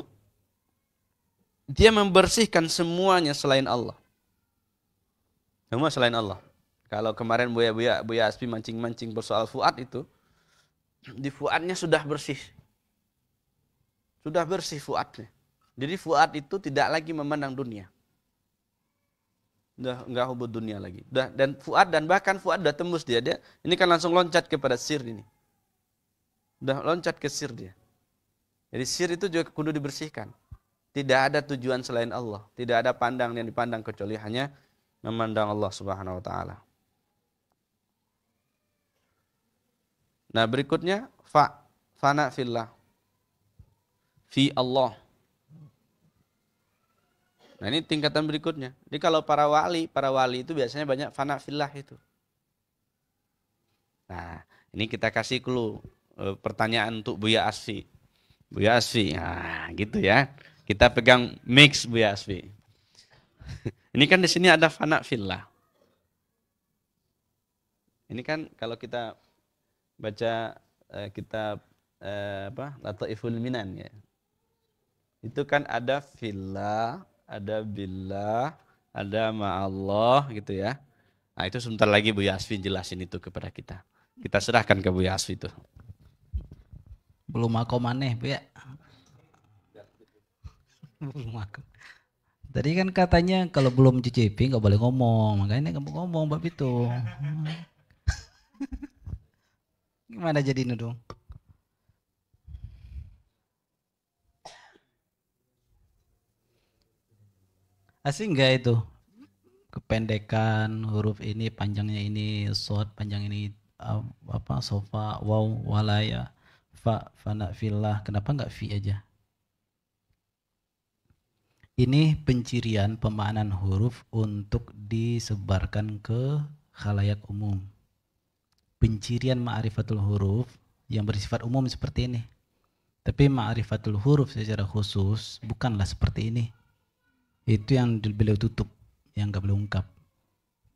B: dia membersihkan semuanya selain Allah. Semua selain Allah. Kalau kemarin Buya Buya Buya Aspi mancing-mancing bersoal Fuad itu, di Fuadnya sudah bersih. Sudah bersih Fuadnya. Jadi Fuad itu tidak lagi memandang dunia. Udah enggak hubung dunia lagi. Udah, dan Fuad dan bahkan Fuad udah tembus dia. dia ini kan langsung loncat kepada sir ini. Udah loncat ke sir dia. Jadi sir itu juga kudu dibersihkan. Tidak ada tujuan selain Allah. Tidak ada pandang yang dipandang kecuali hanya memandang Allah Subhanahu wa taala. Nah, berikutnya fa fana fillah. Fi Allah. Nah, ini tingkatan berikutnya. Jadi kalau para wali, para wali itu biasanya banyak fana fillah itu. Nah, ini kita kasih clue eh, pertanyaan untuk Buya Asfi. Buya Asfi, nah gitu ya. Kita pegang mix Bu Yasfi. Ini kan di sini ada fana villa. Ini kan kalau kita baca uh, kitab uh, apa? Lataiful Minan ya. Itu kan ada villa, ada billah, ada ma allah, gitu ya. Nah itu sebentar lagi Bu Yasfi jelasin itu kepada kita. Kita serahkan ke Bu Yasfi itu.
D: Belum aku maneh Bu ya. Tadi kan katanya kalau belum CCP nggak boleh ngomong, makanya kamu ngomong Mbak itu Gimana jadi ini dong? Asing nggak itu? Kependekan huruf ini, panjangnya ini, short panjang ini apa sofa, wow, walaya, fa, fana, filah. Kenapa nggak fi aja? ini pencirian pemaknaan huruf untuk disebarkan ke khalayak umum. Pencirian ma'rifatul huruf yang bersifat umum seperti ini. Tapi ma'rifatul huruf secara khusus bukanlah seperti ini. Itu yang beliau tutup, yang nggak beliau ungkap.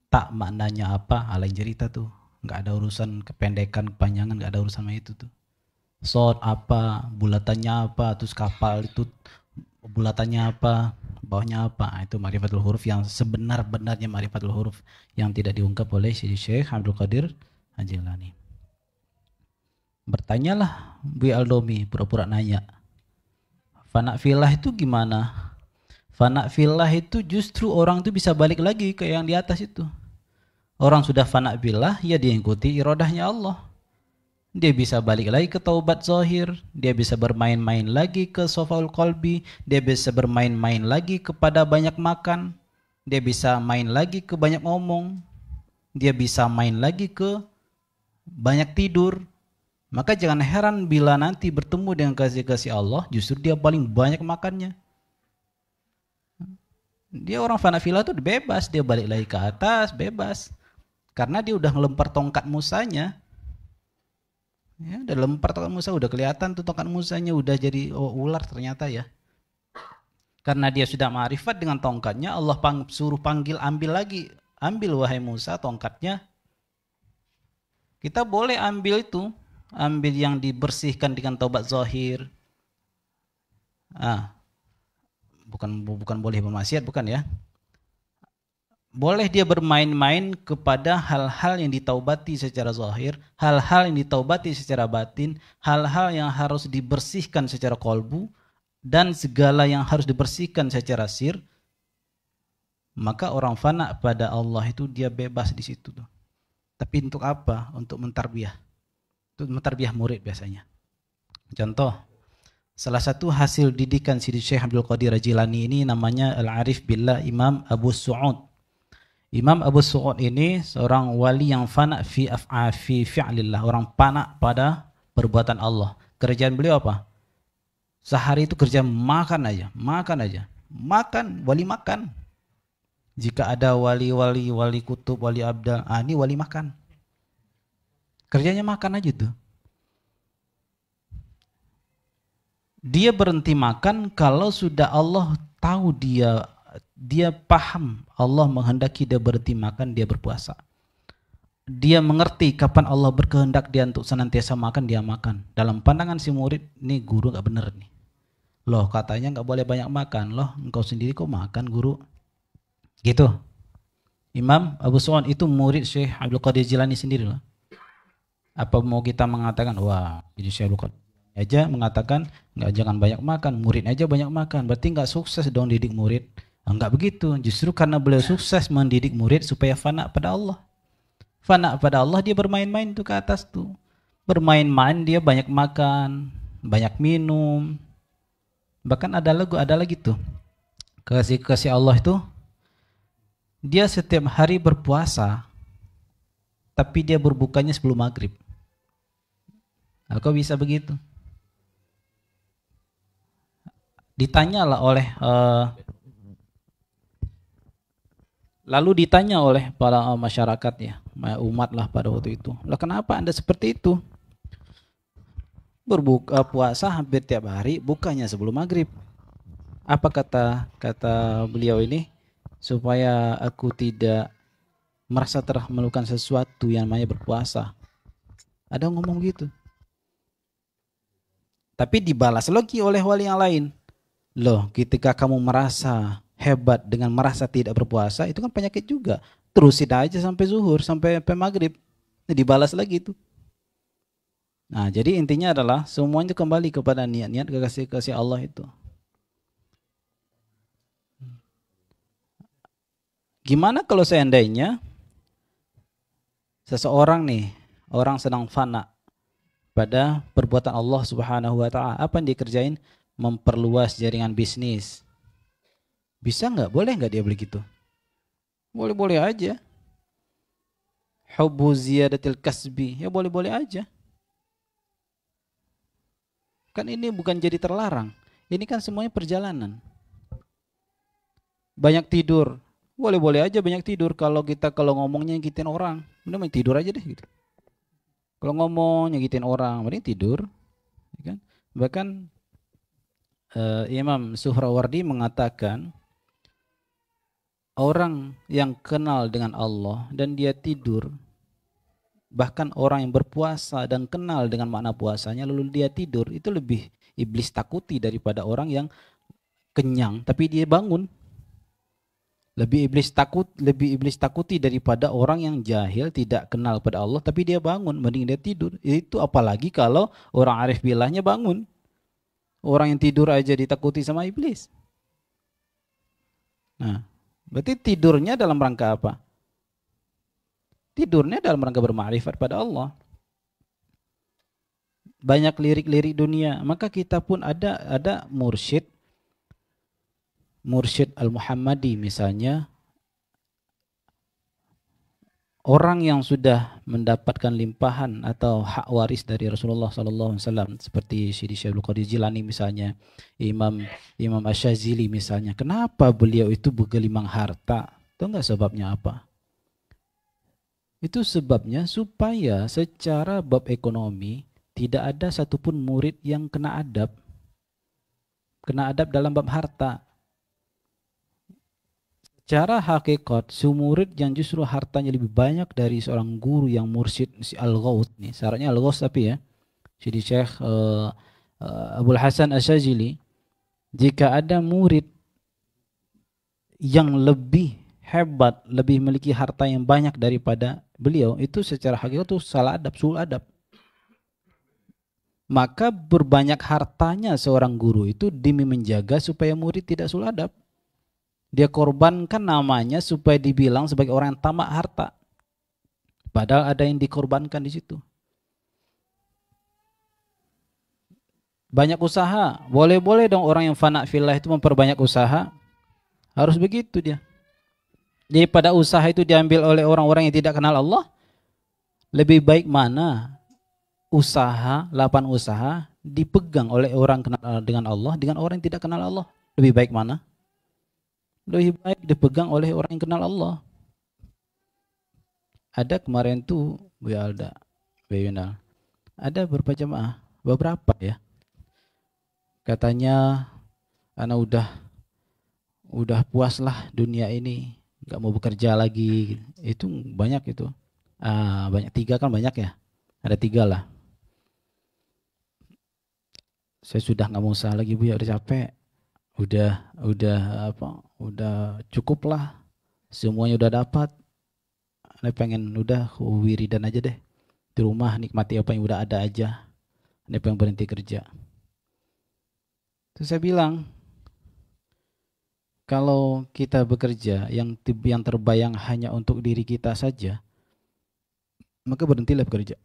D: Tak maknanya apa, hal yang cerita tuh. Nggak ada urusan kependekan, kepanjangan, Nggak ada urusan sama itu tuh. Sort apa, bulatannya apa, terus kapal itu bulatannya apa, bawahnya apa. Nah, itu ma'rifatul huruf yang sebenar-benarnya ma'rifatul huruf yang tidak diungkap oleh Syekh Abdul Qadir Hajilani. Bertanyalah Bui Aldomi pura-pura nanya. Fana filah itu gimana? Fana filah itu justru orang itu bisa balik lagi ke yang di atas itu. Orang sudah fana filah, ya diikuti irodahnya Allah dia bisa balik lagi ke taubat zahir, dia bisa bermain-main lagi ke sofaul kolbi, dia bisa bermain-main lagi kepada banyak makan, dia bisa main lagi ke banyak ngomong, dia bisa main lagi ke banyak tidur. Maka jangan heran bila nanti bertemu dengan kasih-kasih Allah, justru dia paling banyak makannya. Dia orang fana fanafila tuh bebas, dia balik lagi ke atas, bebas. Karena dia udah ngelempar tongkat musanya, Ya, udah lempar Musa, udah kelihatan tuh tongkat Musanya udah jadi oh, ular ternyata ya. Karena dia sudah ma'rifat dengan tongkatnya, Allah pang, suruh panggil ambil lagi. Ambil wahai Musa tongkatnya. Kita boleh ambil itu, ambil yang dibersihkan dengan taubat zahir. Ah, bukan bukan boleh bermaksiat bukan ya boleh dia bermain-main kepada hal-hal yang ditaubati secara zahir, hal-hal yang ditaubati secara batin, hal-hal yang harus dibersihkan secara kolbu, dan segala yang harus dibersihkan secara sir, maka orang fana pada Allah itu dia bebas di situ. Tapi untuk apa? Untuk mentarbiah. Untuk mentarbiah murid biasanya. Contoh, Salah satu hasil didikan Sidi Syekh Abdul Qadir Rajilani ini namanya Al-Arif Billah Imam Abu Su'ud Imam Abu Su'ud ini seorang wali yang fana fi af'a fi fi'lillah, orang fana pada perbuatan Allah. Kerjaan beliau apa? Sehari itu kerja makan aja, makan aja. Makan, wali makan. Jika ada wali-wali, wali kutub, wali abdal, ah ini wali makan. Kerjanya makan aja tuh. Dia berhenti makan kalau sudah Allah tahu dia dia paham Allah menghendaki dia berhenti makan, dia berpuasa. Dia mengerti kapan Allah berkehendak dia untuk senantiasa makan, dia makan. Dalam pandangan si murid, nih guru nggak bener nih. Loh katanya nggak boleh banyak makan, loh engkau sendiri kok makan guru. Gitu. Imam Abu Su'an itu murid Syekh Abdul Qadir Jilani sendiri loh. Apa mau kita mengatakan, wah jadi Syekh Abdul Qadir aja mengatakan nggak jangan banyak makan, murid aja banyak makan. Berarti nggak sukses dong didik murid. Ah, enggak begitu. Justru karena beliau sukses mendidik murid supaya fana pada Allah. Fana pada Allah dia bermain-main tuh ke atas tuh. Bermain-main dia banyak makan, banyak minum. Bahkan ada lagu ada lagi tuh. Kasih kasih Allah itu dia setiap hari berpuasa tapi dia berbukanya sebelum maghrib. aku nah, bisa begitu? Ditanyalah oleh uh, Lalu ditanya oleh para masyarakat ya, umat lah pada waktu itu. Lah kenapa Anda seperti itu? Berbuka puasa hampir tiap hari, bukannya sebelum maghrib. Apa kata kata beliau ini? Supaya aku tidak merasa telah melakukan sesuatu yang namanya berpuasa. Ada yang ngomong gitu. Tapi dibalas lagi oleh wali yang lain. Loh, ketika kamu merasa hebat dengan merasa tidak berpuasa itu kan penyakit juga. Terusin aja sampai zuhur, sampai, sampai maghrib. Nah, dibalas lagi itu. Nah, jadi intinya adalah semuanya kembali kepada niat-niat kekasih kasih Allah itu. Gimana kalau seandainya seseorang nih, orang sedang fana pada perbuatan Allah Subhanahu wa taala, apa yang dikerjain? Memperluas jaringan bisnis, bisa nggak? Boleh nggak dia beli gitu? Boleh-boleh aja. Hubu ziyadatil kasbi. Ya boleh-boleh aja. Kan ini bukan jadi terlarang. Ini kan semuanya perjalanan. Banyak tidur. Boleh-boleh aja banyak tidur kalau kita kalau ngomongnya nyakitin orang. Mending tidur aja deh gitu. Kalau ngomong nyakitin orang, mending tidur. Ya kan? Bahkan uh, Imam Suhrawardi mengatakan orang yang kenal dengan Allah dan dia tidur bahkan orang yang berpuasa dan kenal dengan makna puasanya lalu dia tidur itu lebih iblis takuti daripada orang yang kenyang tapi dia bangun lebih iblis takut lebih iblis takuti daripada orang yang jahil tidak kenal pada Allah tapi dia bangun mending dia tidur itu apalagi kalau orang arif bilahnya bangun orang yang tidur aja ditakuti sama iblis nah Berarti tidurnya dalam rangka apa? Tidurnya dalam rangka bermakrifat pada Allah. Banyak lirik-lirik dunia, maka kita pun ada ada mursyid mursyid al-Muhammadi misalnya orang yang sudah mendapatkan limpahan atau hak waris dari Rasulullah sallallahu alaihi wasallam seperti Syekh Syaikhul Qadir Jilani misalnya, Imam Imam Asyazili misalnya. Kenapa beliau itu bergelimang harta? Tahu enggak sebabnya apa? Itu sebabnya supaya secara bab ekonomi tidak ada satupun murid yang kena adab. Kena adab dalam bab harta secara hakikat sumurid yang justru hartanya lebih banyak dari seorang guru yang mursyid si al ghaut nih syaratnya al ghaut tapi ya jadi Syekh uh, eh, uh, eh, Abdul Hasan Asyajili jika ada murid yang lebih hebat lebih memiliki harta yang banyak daripada beliau itu secara hakikat itu salah adab sul adab maka berbanyak hartanya seorang guru itu demi menjaga supaya murid tidak suladab. Dia korbankan namanya supaya dibilang sebagai orang yang tamak harta. Padahal ada yang dikorbankan di situ. Banyak usaha, boleh-boleh dong orang yang fana filah itu memperbanyak usaha. Harus begitu dia. Jadi pada usaha itu diambil oleh orang-orang yang tidak kenal Allah. Lebih baik mana usaha, lapan usaha dipegang oleh orang kenal dengan Allah dengan orang yang tidak kenal Allah. Lebih baik mana? lebih baik dipegang oleh orang yang kenal Allah. Ada kemarin tuh Bu Alda, Bu Yunal, ada berapa jemaah, beberapa ya. Katanya anak udah udah puas lah dunia ini, nggak mau bekerja lagi. Itu banyak itu. Ah, banyak tiga kan banyak ya. Ada tiga lah. Saya sudah nggak mau usaha lagi bu ya udah capek udah udah apa udah cukup lah semuanya udah dapat Anda pengen udah wiridan aja deh di rumah nikmati apa yang udah ada aja Anda pengen berhenti kerja terus saya bilang kalau kita bekerja yang yang terbayang hanya untuk diri kita saja maka berhentilah bekerja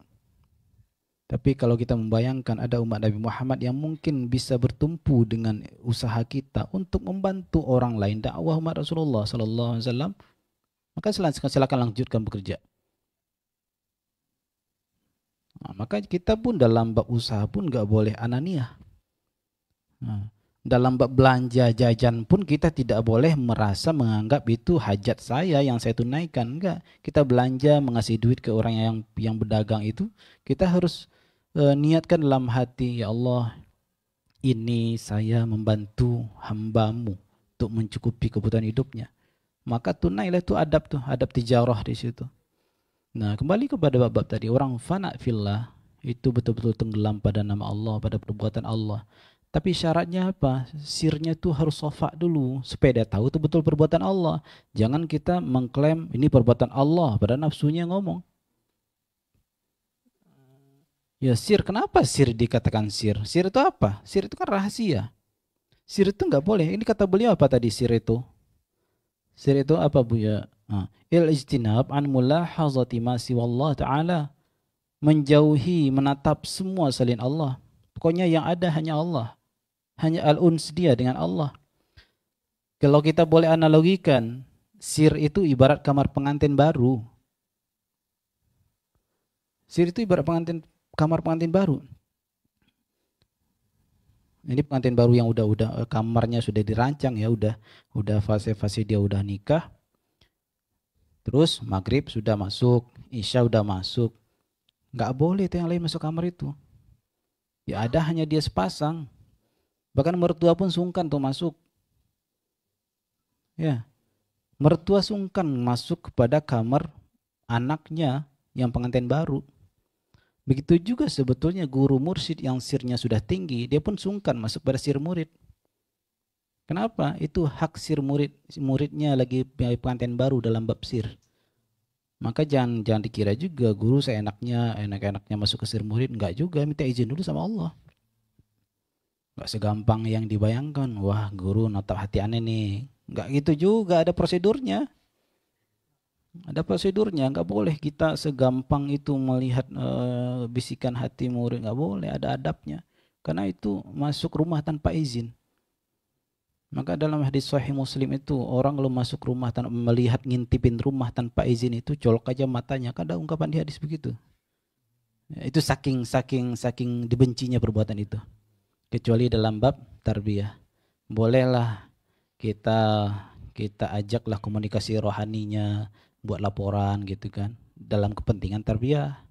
D: tapi kalau kita membayangkan ada umat Nabi Muhammad yang mungkin bisa bertumpu dengan usaha kita untuk membantu orang lain dakwah umat Rasulullah sallallahu alaihi wasallam, maka silakan silakan lanjutkan bekerja. Nah, maka kita pun dalam bab usaha pun nggak boleh ananiah. Nah, dalam bab belanja jajan pun kita tidak boleh merasa menganggap itu hajat saya yang saya tunaikan. Enggak, kita belanja mengasih duit ke orang yang yang berdagang itu, kita harus uh, niatkan dalam hati, ya Allah, ini saya membantu hambamu untuk mencukupi kebutuhan hidupnya. Maka tunailah itu adab tuh, adab tijarah di situ. Nah, kembali kepada bab-bab tadi, orang fana fillah itu betul-betul tenggelam pada nama Allah, pada perbuatan Allah. Tapi syaratnya apa? Sirnya tuh harus sofa dulu supaya dia tahu itu betul perbuatan Allah. Jangan kita mengklaim ini perbuatan Allah pada nafsunya ngomong. Ya sir, kenapa sir dikatakan sir? Sir itu apa? Sir itu kan rahasia. Sir itu nggak boleh. Ini kata beliau apa tadi sir itu? Sir itu apa bu ya? Il ijtinab an mulahazati ma siwallah ta'ala. Menjauhi, menatap semua selain Allah. Pokoknya yang ada hanya Allah. Hanya al-uns dia dengan Allah. Kalau kita boleh analogikan, sir itu ibarat kamar pengantin baru. Sir itu ibarat pengantin kamar pengantin baru. Ini pengantin baru yang udah-udah eh, kamarnya sudah dirancang ya, udah udah fase-fase dia udah nikah. Terus maghrib sudah masuk, isya udah masuk. Nggak boleh itu yang lain masuk kamar itu. Ya ada hanya dia sepasang. Bahkan mertua pun sungkan tuh masuk. Ya. Mertua sungkan masuk kepada kamar anaknya yang pengantin baru. Begitu juga sebetulnya guru mursyid yang sirnya sudah tinggi, dia pun sungkan masuk pada sir murid. Kenapa? Itu hak sir murid. Muridnya lagi pengantin baru dalam bab sir. Maka jangan jangan dikira juga guru seenaknya enak-enaknya masuk ke sir murid enggak juga minta izin dulu sama Allah. Enggak segampang yang dibayangkan. Wah, guru natap hati aneh nih. Enggak gitu juga ada prosedurnya ada prosedurnya nggak boleh kita segampang itu melihat e, bisikan hati murid nggak boleh ada adabnya karena itu masuk rumah tanpa izin maka dalam hadis sahih muslim itu orang lo masuk rumah tanpa melihat ngintipin rumah tanpa izin itu colok aja matanya kan ada ungkapan di hadis begitu ya, itu saking saking saking dibencinya perbuatan itu kecuali dalam bab tarbiyah bolehlah kita kita ajaklah komunikasi rohaninya buat laporan gitu kan dalam kepentingan terbiah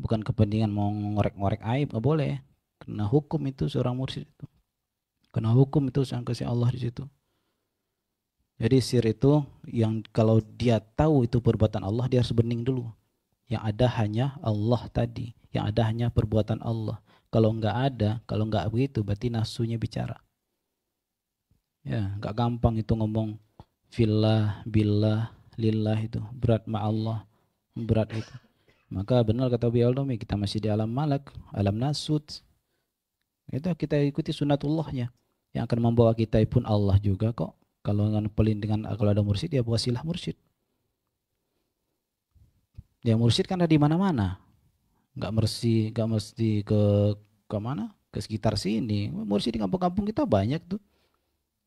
D: bukan kepentingan mau ngorek-ngorek aib nggak boleh kena hukum itu seorang mursyid itu kena hukum itu kasih Allah di situ jadi sir itu yang kalau dia tahu itu perbuatan Allah dia harus bening dulu yang ada hanya Allah tadi yang ada hanya perbuatan Allah kalau nggak ada kalau nggak begitu berarti nafsunya bicara ya nggak gampang itu ngomong villa billah lillah itu berat ma Allah berat itu maka benar kata Abi Aldomi kita masih di alam malak alam nasut itu kita ikuti sunatullahnya yang akan membawa kita pun Allah juga kok kalau dengan pelindungan kalau ada mursyid ya silah mursyid ya mursyid kan ada di mana-mana nggak mesti nggak mesti ke ke mana ke sekitar sini mursyid di kampung-kampung kita banyak tuh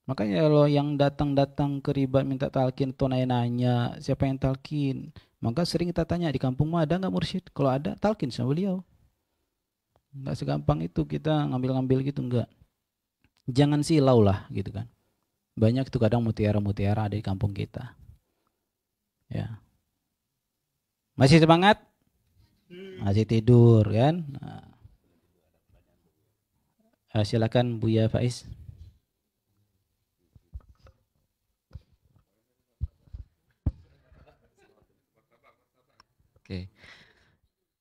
D: Makanya kalau yang datang-datang ke riba minta talkin atau nanya-nanya siapa yang talkin, maka sering kita tanya di kampungmu ada nggak mursyid? Kalau ada talkin sama beliau. Nggak segampang itu kita ngambil-ngambil gitu enggak. Jangan silau lah gitu kan. Banyak itu kadang mutiara-mutiara ada di kampung kita. Ya. Masih semangat? Masih tidur kan? Nah. Eh, silakan Buya
A: Faiz.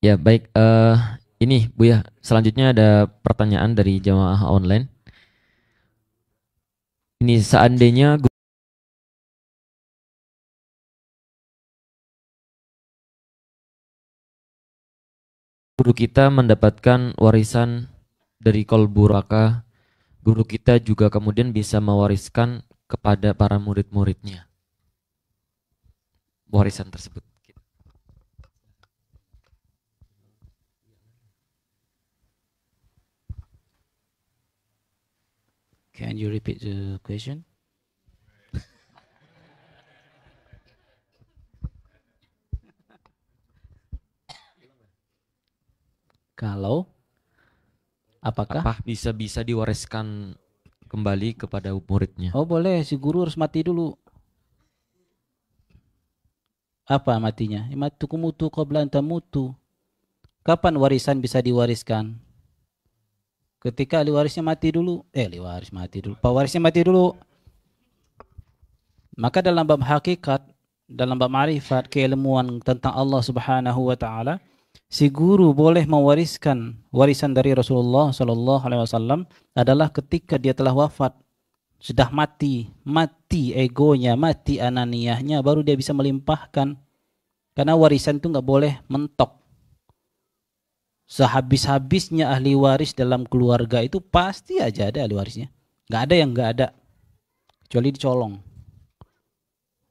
A: Ya baik, uh, ini ya selanjutnya ada pertanyaan dari jamaah online. Ini seandainya guru kita mendapatkan warisan dari kolburaka, guru kita juga kemudian bisa mewariskan kepada para murid-muridnya warisan tersebut.
D: Can you repeat the question?
A: Kalau apakah Apa bisa bisa diwariskan kembali kepada muridnya?
D: Oh, boleh si guru harus mati dulu. Apa matinya? Imatuku mutu belanta mutu. Kapan warisan bisa diwariskan? ketika ahli warisnya mati dulu eh ahli waris mati dulu pewarisnya mati dulu maka dalam bab hakikat dalam bab marifat keilmuan tentang Allah Subhanahu wa taala si guru boleh mewariskan warisan dari Rasulullah sallallahu alaihi wasallam adalah ketika dia telah wafat sudah mati mati egonya mati ananiahnya baru dia bisa melimpahkan karena warisan itu nggak boleh mentok sehabis-habisnya ahli waris dalam keluarga itu pasti aja ada ahli warisnya. Nggak ada yang nggak ada. Kecuali dicolong.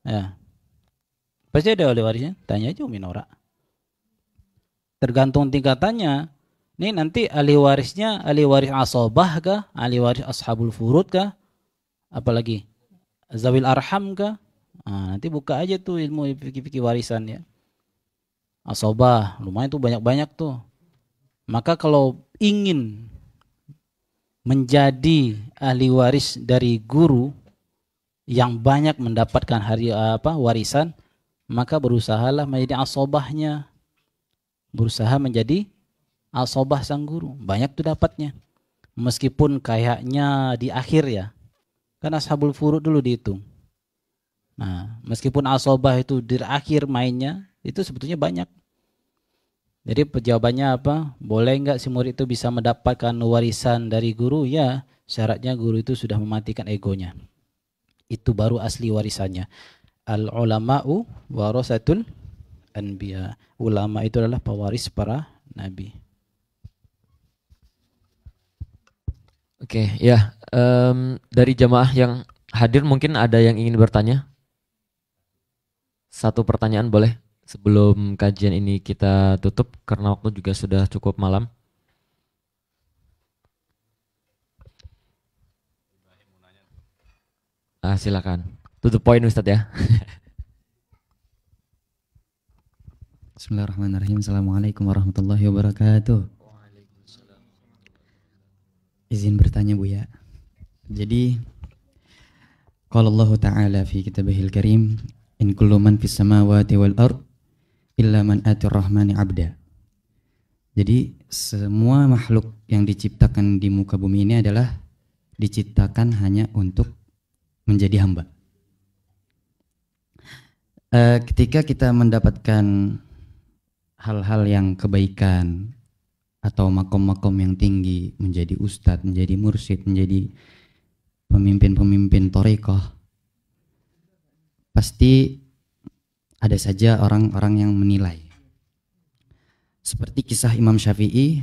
D: Ya. Pasti ada ahli warisnya. Tanya aja Umi Nora. Tergantung tingkatannya. Nih nanti ahli warisnya ahli waris asobah kah? Ahli waris ashabul furud kah? Apalagi zawil arham kah? Nah, nanti buka aja tuh ilmu fikih-fikih warisan ya. Asobah, lumayan tuh banyak-banyak tuh maka kalau ingin menjadi ahli waris dari guru yang banyak mendapatkan hari apa warisan, maka berusahalah menjadi asobahnya. Berusaha menjadi asobah sang guru. Banyak tuh dapatnya. Meskipun kayaknya di akhir ya. Kan ashabul furud dulu dihitung. Nah, meskipun asobah itu di akhir mainnya, itu sebetulnya banyak jadi jawabannya apa? Boleh nggak si murid itu bisa mendapatkan warisan dari guru? Ya, syaratnya guru itu sudah mematikan egonya. Itu baru asli warisannya. Al ulama'u warasatul anbiya. Ulama itu adalah pewaris para nabi.
A: Oke, ya. Um, dari jamaah yang hadir mungkin ada yang ingin bertanya? Satu pertanyaan boleh? sebelum kajian ini kita tutup karena waktu juga sudah cukup malam. Ah, silakan.
E: Tutup poin Ustaz ya. Bismillahirrahmanirrahim. Assalamualaikum warahmatullahi wabarakatuh. Izin bertanya Bu ya. Jadi kalau Allah Ta'ala fi kitabihil karim In kullu man fis samawati wal ard illa man atur rahmani abda. Jadi semua makhluk yang diciptakan di muka bumi ini adalah diciptakan hanya untuk menjadi hamba. E, ketika kita mendapatkan hal-hal yang kebaikan atau makom-makom yang tinggi menjadi ustadz, menjadi mursyid, menjadi pemimpin-pemimpin torikoh pasti ada saja orang-orang yang menilai. Seperti kisah Imam Syafi'i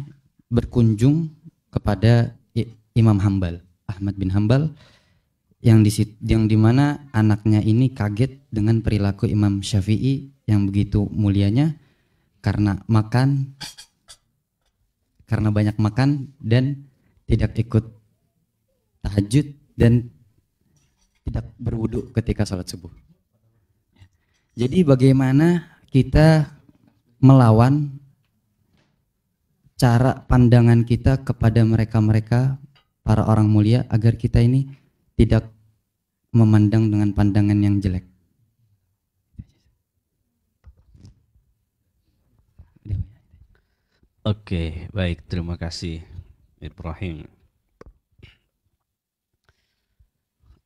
E: berkunjung kepada Imam Hambal, Ahmad bin Hambal, yang di yang dimana anaknya ini kaget dengan perilaku Imam Syafi'i yang begitu mulianya karena makan, karena banyak makan dan tidak ikut tahajud dan tidak berwudhu ketika sholat subuh. Jadi bagaimana kita melawan cara pandangan kita kepada mereka-mereka para orang mulia agar kita ini tidak memandang dengan pandangan yang jelek.
B: Oke, baik. Terima kasih, Ibrahim.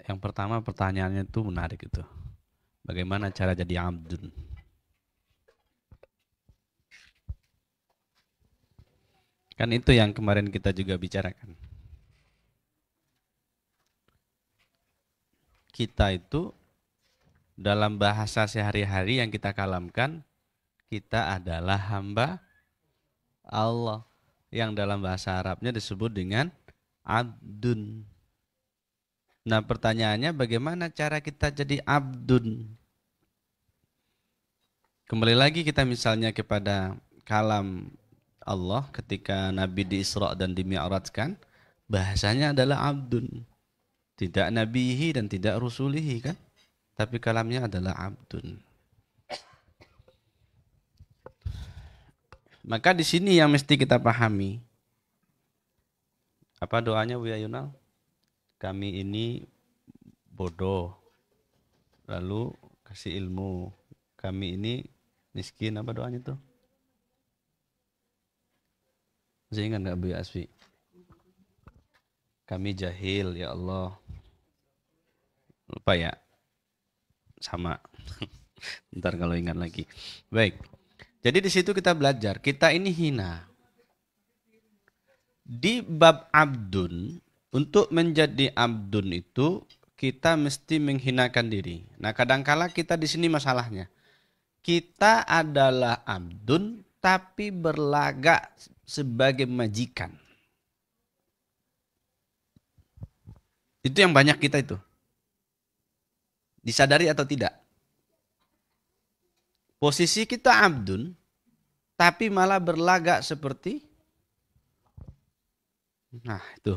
B: Yang pertama pertanyaannya itu menarik itu. Bagaimana cara jadi abdun? Kan itu yang kemarin kita juga bicarakan. Kita itu dalam bahasa sehari-hari yang kita kalamkan, kita adalah hamba Allah yang dalam bahasa Arabnya disebut dengan abdun. Nah pertanyaannya bagaimana cara kita jadi abdun? Kembali lagi kita misalnya kepada kalam Allah ketika Nabi Isra dan Mi'rajkan bahasanya adalah abdun. Tidak nabihi dan tidak rusulihi kan? Tapi kalamnya adalah abdun. Maka di sini yang mesti kita pahami. Apa doanya Buya Yunal? Kami ini bodoh. Lalu kasih ilmu. Kami ini miskin apa doanya tuh masih ingat gak Bu Asfi kami jahil ya Allah lupa ya sama ntar kalau ingat lagi baik jadi di situ kita belajar kita ini hina di bab abdun untuk menjadi abdun itu kita mesti menghinakan diri. Nah, kadangkala kita di sini masalahnya. Kita adalah abdun tapi berlagak sebagai majikan. Itu yang banyak kita itu. Disadari atau tidak? Posisi kita abdun tapi malah berlagak seperti Nah, itu.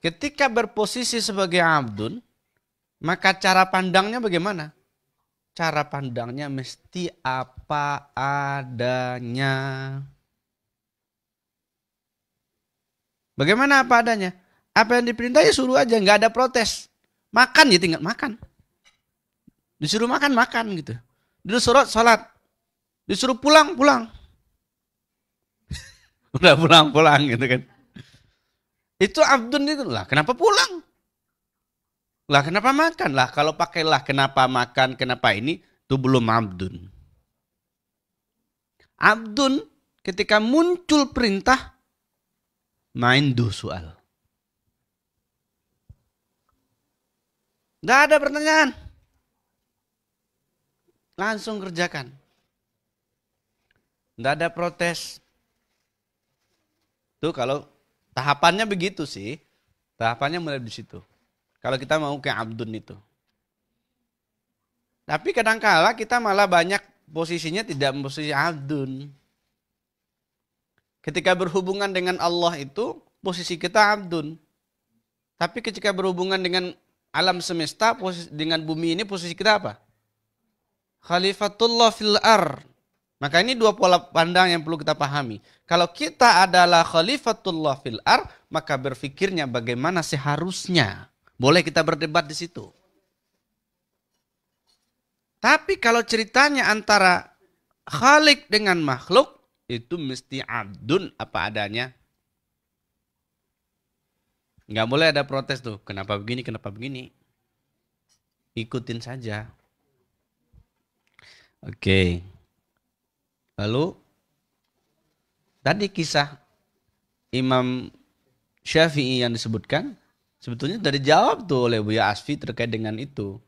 B: Ketika berposisi sebagai abdun, maka cara pandangnya bagaimana? cara pandangnya mesti apa adanya. Bagaimana apa adanya? Apa yang diperintah ya suruh aja, nggak ada protes. Makan ya gitu, tinggal makan. Disuruh makan, makan gitu. Disuruh sholat, disuruh pulang, pulang. Udah pulang, pulang gitu kan. Itu Abdun itu lah, kenapa pulang? Lah kenapa makan? Lah kalau pakailah kenapa makan, kenapa ini, itu belum abdun. Abdun ketika muncul perintah, main soal. Nggak ada pertanyaan. Langsung kerjakan. Nggak ada protes. Tuh kalau tahapannya begitu sih. Tahapannya mulai di situ. Kalau kita mau kayak abdun itu. Tapi kadangkala kita malah banyak posisinya tidak posisi abdun. Ketika berhubungan dengan Allah itu posisi kita abdun. Tapi ketika berhubungan dengan alam semesta posisi, dengan bumi ini posisi kita apa? Khalifatullah fil ar. Maka ini dua pola pandang yang perlu kita pahami. Kalau kita adalah khalifatullah fil ar, maka berfikirnya bagaimana seharusnya. Boleh kita berdebat di situ. Tapi kalau ceritanya antara khalik dengan makhluk, itu mesti abdun apa adanya. Nggak boleh ada protes tuh, kenapa begini, kenapa begini. Ikutin saja. Oke. Lalu, tadi kisah Imam Syafi'i yang disebutkan, Sebetulnya dari jawab tuh oleh Buya Asfi terkait dengan itu.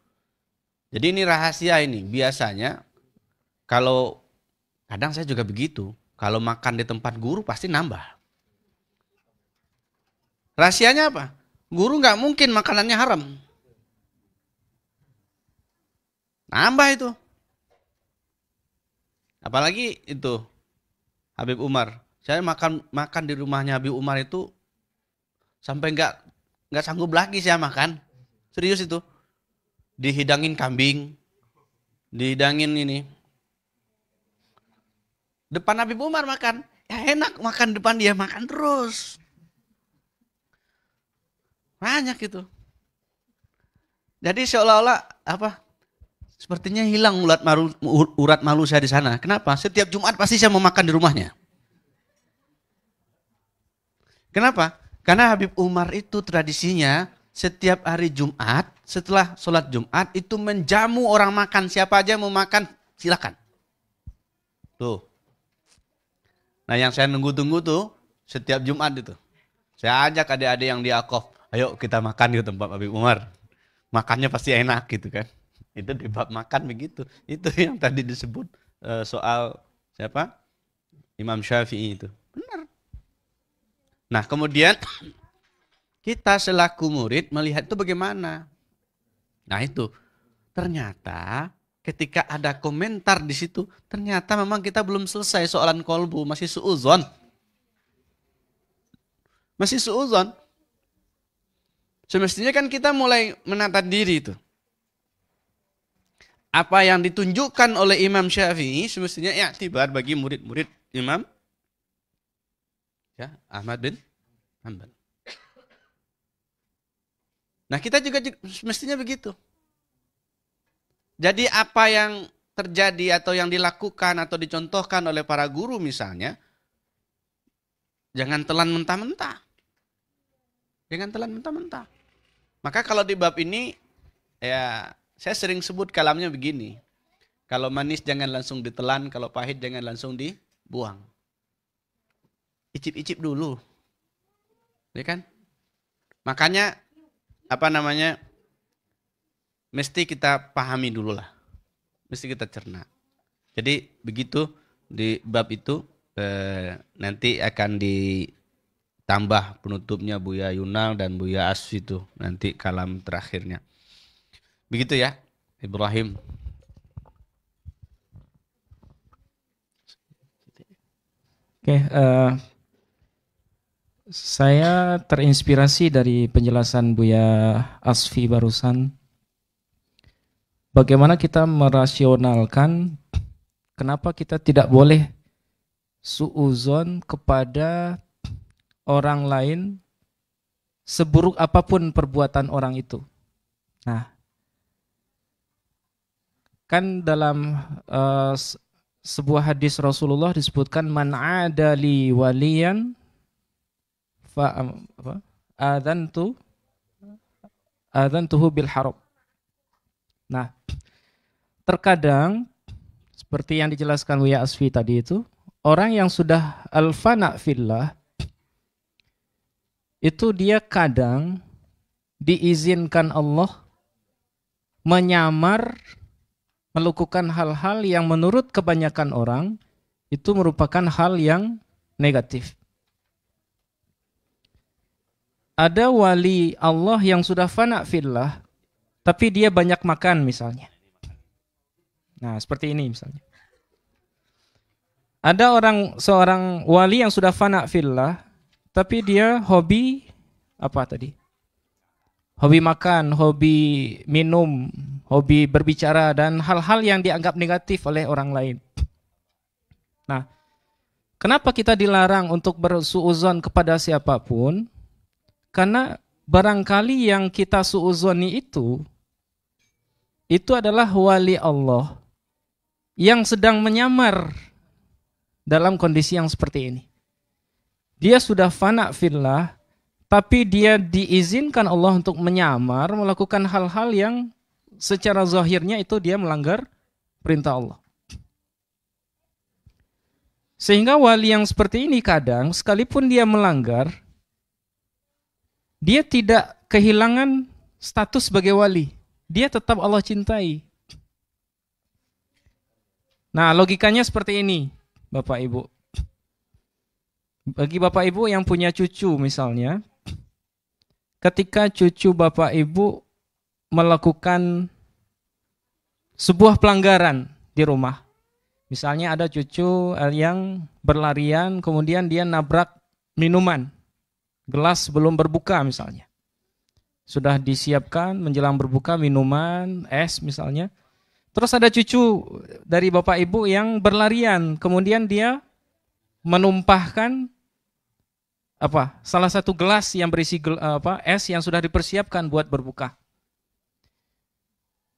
B: Jadi ini rahasia ini. Biasanya kalau kadang saya juga begitu. Kalau makan di tempat guru pasti nambah. Rahasianya apa? Guru nggak mungkin makanannya haram. Nambah itu. Apalagi itu Habib Umar. Saya makan makan di rumahnya Habib Umar itu sampai nggak nggak sanggup lagi saya makan. Serius itu. Dihidangin kambing, dihidangin ini. Depan nabi Umar makan. Ya enak makan depan dia, makan terus. Banyak itu Jadi seolah-olah apa? Sepertinya hilang urat malu, urat malu saya di sana. Kenapa? Setiap Jumat pasti saya mau makan di rumahnya. Kenapa? Karena Habib Umar itu tradisinya setiap hari Jumat, setelah sholat Jumat itu menjamu orang makan. Siapa aja mau makan, silakan. Tuh. Nah yang saya nunggu-tunggu tuh setiap Jumat itu. Saya ajak adik-adik yang di ayo kita makan di tempat Habib Umar. Makannya pasti enak gitu kan. Itu di makan begitu. Itu yang tadi disebut eh, soal siapa? Imam Syafi'i itu. Nah, kemudian kita selaku murid melihat itu bagaimana. Nah, itu ternyata ketika ada komentar di situ, ternyata memang kita belum selesai soalan kolbu, masih suuzon. Masih suuzon. Semestinya kan kita mulai menata diri itu. Apa yang ditunjukkan oleh Imam Syafi'i semestinya ya tiba bagi murid-murid Imam ya Ahmad bin Hanbal. Nah kita juga mestinya begitu. Jadi apa yang terjadi atau yang dilakukan atau dicontohkan oleh para guru misalnya, jangan telan mentah-mentah. Jangan telan mentah-mentah. Maka kalau di bab ini, ya saya sering sebut kalamnya begini. Kalau manis jangan langsung ditelan, kalau pahit jangan langsung dibuang icip-icip dulu. Ya kan? Makanya apa namanya? Mesti kita pahami dulu lah. Mesti kita cerna. Jadi begitu di bab itu eh, nanti akan ditambah penutupnya Buya Yunal dan Buya Asfi itu nanti kalam terakhirnya. Begitu ya, Ibrahim.
C: Oke, okay, uh, eh, saya terinspirasi dari penjelasan Buya Asfi barusan. Bagaimana kita merasionalkan kenapa kita tidak boleh suuzon kepada orang lain seburuk apapun perbuatan orang itu. Nah, kan dalam uh, sebuah hadis Rasulullah disebutkan man adali waliyan fa apa adantu adantuhu bil harb nah terkadang seperti yang dijelaskan Wia Asfi tadi itu orang yang sudah al itu dia kadang diizinkan Allah menyamar melakukan hal-hal yang menurut kebanyakan orang itu merupakan hal yang negatif ada wali Allah yang sudah fana fillah tapi dia banyak makan misalnya. Nah, seperti ini misalnya. Ada orang seorang wali yang sudah fana fillah tapi dia hobi apa tadi? Hobi makan, hobi minum, hobi berbicara dan hal-hal yang dianggap negatif oleh orang lain. Nah, kenapa kita dilarang untuk bersuuzon kepada siapapun? Karena barangkali yang kita suuzoni itu itu adalah wali Allah yang sedang menyamar dalam kondisi yang seperti ini. Dia sudah fana fillah, tapi dia diizinkan Allah untuk menyamar melakukan hal-hal yang secara zahirnya itu dia melanggar perintah Allah. Sehingga wali yang seperti ini kadang sekalipun dia melanggar, dia tidak kehilangan status sebagai wali. Dia tetap Allah cintai. Nah, logikanya seperti ini, Bapak Ibu. Bagi Bapak Ibu yang punya cucu misalnya, ketika cucu Bapak Ibu melakukan sebuah pelanggaran di rumah. Misalnya ada cucu yang berlarian kemudian dia nabrak minuman Gelas belum berbuka misalnya. Sudah disiapkan menjelang berbuka minuman, es misalnya. Terus ada cucu dari bapak ibu yang berlarian, kemudian dia menumpahkan apa? Salah satu gelas yang berisi gel, apa? es yang sudah dipersiapkan buat berbuka.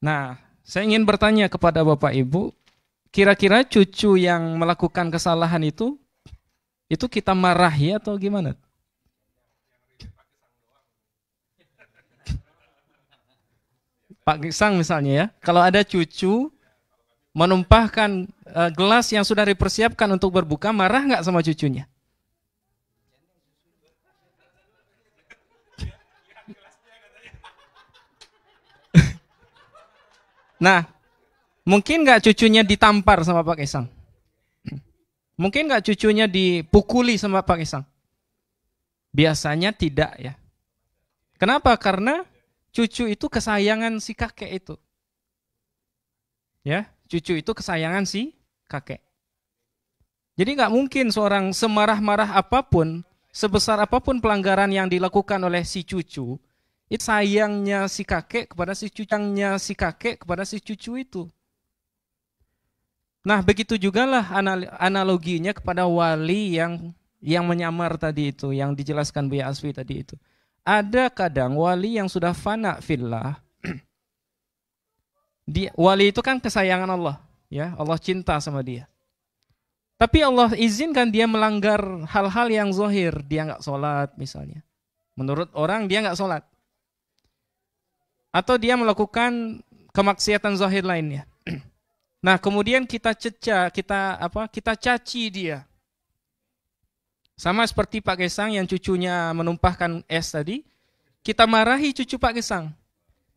C: Nah, saya ingin bertanya kepada Bapak Ibu, kira-kira cucu yang melakukan kesalahan itu, itu kita marahi atau gimana? Pak Gisang misalnya ya, kalau ada cucu menumpahkan e, gelas yang sudah dipersiapkan untuk berbuka, marah nggak sama cucunya? nah, mungkin nggak cucunya ditampar sama Pak kisang Mungkin nggak cucunya dipukuli sama Pak kisang Biasanya tidak ya. Kenapa? Karena cucu itu kesayangan si kakek itu. Ya, cucu itu kesayangan si kakek. Jadi nggak mungkin seorang semarah-marah apapun, sebesar apapun pelanggaran yang dilakukan oleh si cucu, itu sayangnya si kakek kepada si cucangnya si kakek kepada si cucu itu. Nah, begitu jugalah analoginya kepada wali yang yang menyamar tadi itu, yang dijelaskan Bu Aswi tadi itu ada kadang wali yang sudah fana fillah. Di, wali itu kan kesayangan Allah, ya Allah cinta sama dia. Tapi Allah izinkan dia melanggar hal-hal yang zahir. dia nggak sholat misalnya. Menurut orang dia nggak sholat, atau dia melakukan kemaksiatan zahir lainnya. Nah kemudian kita ceca, kita apa? Kita caci dia, sama seperti Pak Gesang yang cucunya menumpahkan es tadi, kita marahi cucu Pak Gesang.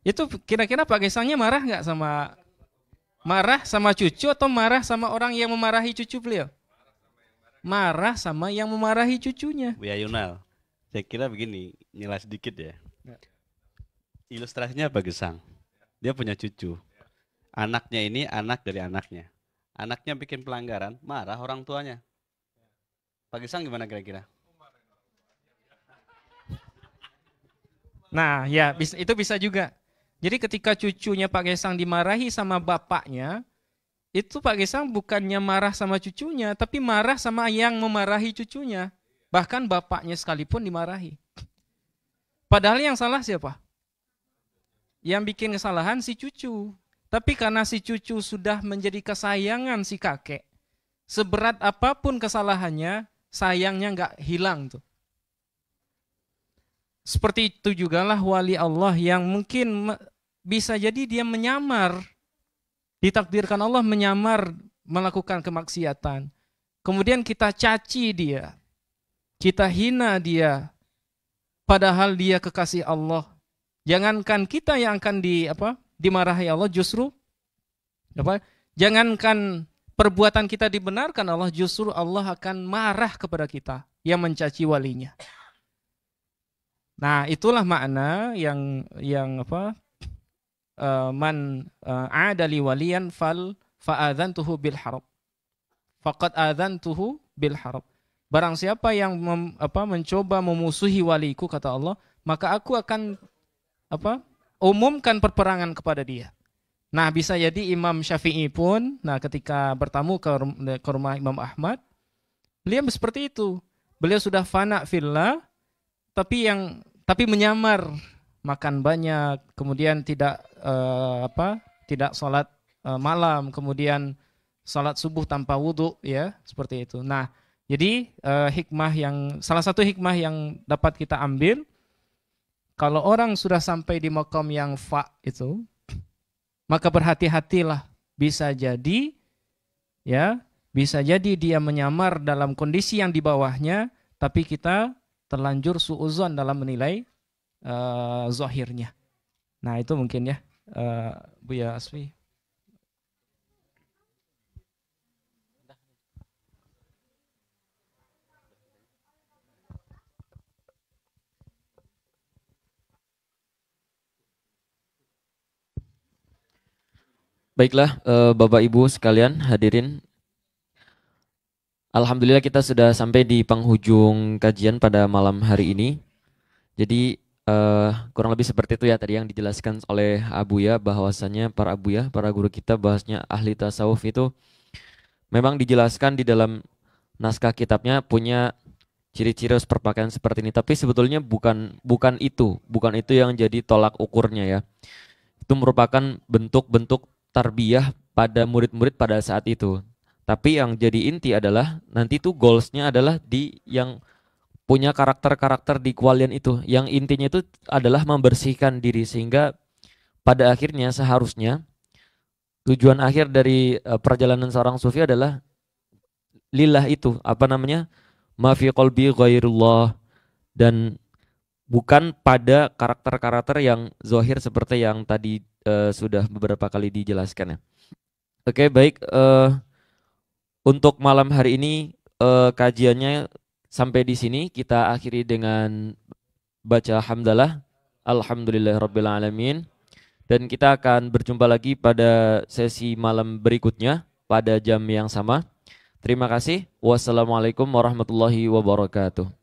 C: Itu kira-kira Pak Gesangnya marah nggak sama marah sama cucu atau marah sama orang yang memarahi cucu beliau? Marah sama yang memarahi cucunya.
B: Buya Yunal, saya kira begini, nilai sedikit ya. ya. Ilustrasinya Pak Gesang, dia punya cucu. Anaknya ini anak dari anaknya. Anaknya bikin pelanggaran, marah orang tuanya Pak Gisang gimana kira-kira?
C: Nah, ya itu bisa juga. Jadi ketika cucunya Pak Gesang dimarahi sama bapaknya, itu Pak Gesang bukannya marah sama cucunya, tapi marah sama yang memarahi cucunya. Bahkan bapaknya sekalipun dimarahi. Padahal yang salah siapa? Yang bikin kesalahan si cucu. Tapi karena si cucu sudah menjadi kesayangan si kakek, seberat apapun kesalahannya, sayangnya nggak hilang tuh. Seperti itu jugalah wali Allah yang mungkin bisa jadi dia menyamar, ditakdirkan Allah menyamar melakukan kemaksiatan. Kemudian kita caci dia, kita hina dia, padahal dia kekasih Allah. Jangankan kita yang akan di apa dimarahi Allah justru apa jangankan perbuatan kita dibenarkan Allah justru Allah akan marah kepada kita yang mencaci walinya. Nah, itulah makna yang yang apa? Uh, man uh, eh, adali waliyan fal fa'adzantuhu bil harb. Faqad adzantuhu bil harb. Barang siapa yang mem, apa mencoba memusuhi waliku kata Allah, maka aku akan apa? umumkan perperangan kepada dia. Nah, bisa jadi Imam Syafi'i pun, nah ketika bertamu ke, ke rumah Imam Ahmad, beliau seperti itu. Beliau sudah fana villa, tapi yang tapi menyamar makan banyak, kemudian tidak uh, apa? tidak sholat uh, malam, kemudian sholat subuh tanpa wudhu ya, seperti itu. Nah, jadi uh, hikmah yang salah satu hikmah yang dapat kita ambil kalau orang sudah sampai di makam yang fa itu, maka berhati-hatilah bisa jadi ya, bisa jadi dia menyamar dalam kondisi yang di bawahnya tapi kita terlanjur suuzon dalam menilai uh, zohirnya. Nah, itu mungkin ya uh, Bu Yasmi.
A: Baiklah, uh, Bapak Ibu sekalian hadirin. Alhamdulillah kita sudah sampai di penghujung kajian pada malam hari ini. Jadi uh, kurang lebih seperti itu ya tadi yang dijelaskan oleh Abu Abuya bahwasannya para Abu Abuya, para guru kita bahasnya ahli tasawuf itu memang dijelaskan di dalam naskah kitabnya punya ciri-ciri perpakaian seperti ini, tapi sebetulnya bukan bukan itu, bukan itu yang jadi tolak ukurnya ya. Itu merupakan bentuk-bentuk tarbiyah pada murid-murid pada saat itu. Tapi yang jadi inti adalah nanti tuh goalsnya adalah di yang punya karakter-karakter di kualian itu. Yang intinya itu adalah membersihkan diri sehingga pada akhirnya seharusnya tujuan akhir dari e, perjalanan seorang sufi adalah lillah itu apa namanya mafi kolbi ghairullah dan bukan pada karakter-karakter yang zohir seperti yang tadi uh, sudah beberapa kali dijelaskan ya. Oke, okay, baik uh, untuk malam hari ini uh, kajiannya sampai di sini kita akhiri dengan baca hamdalah alhamdulillahirabbil alamin dan kita akan berjumpa lagi pada sesi malam berikutnya pada jam yang sama. Terima kasih. Wassalamualaikum warahmatullahi wabarakatuh.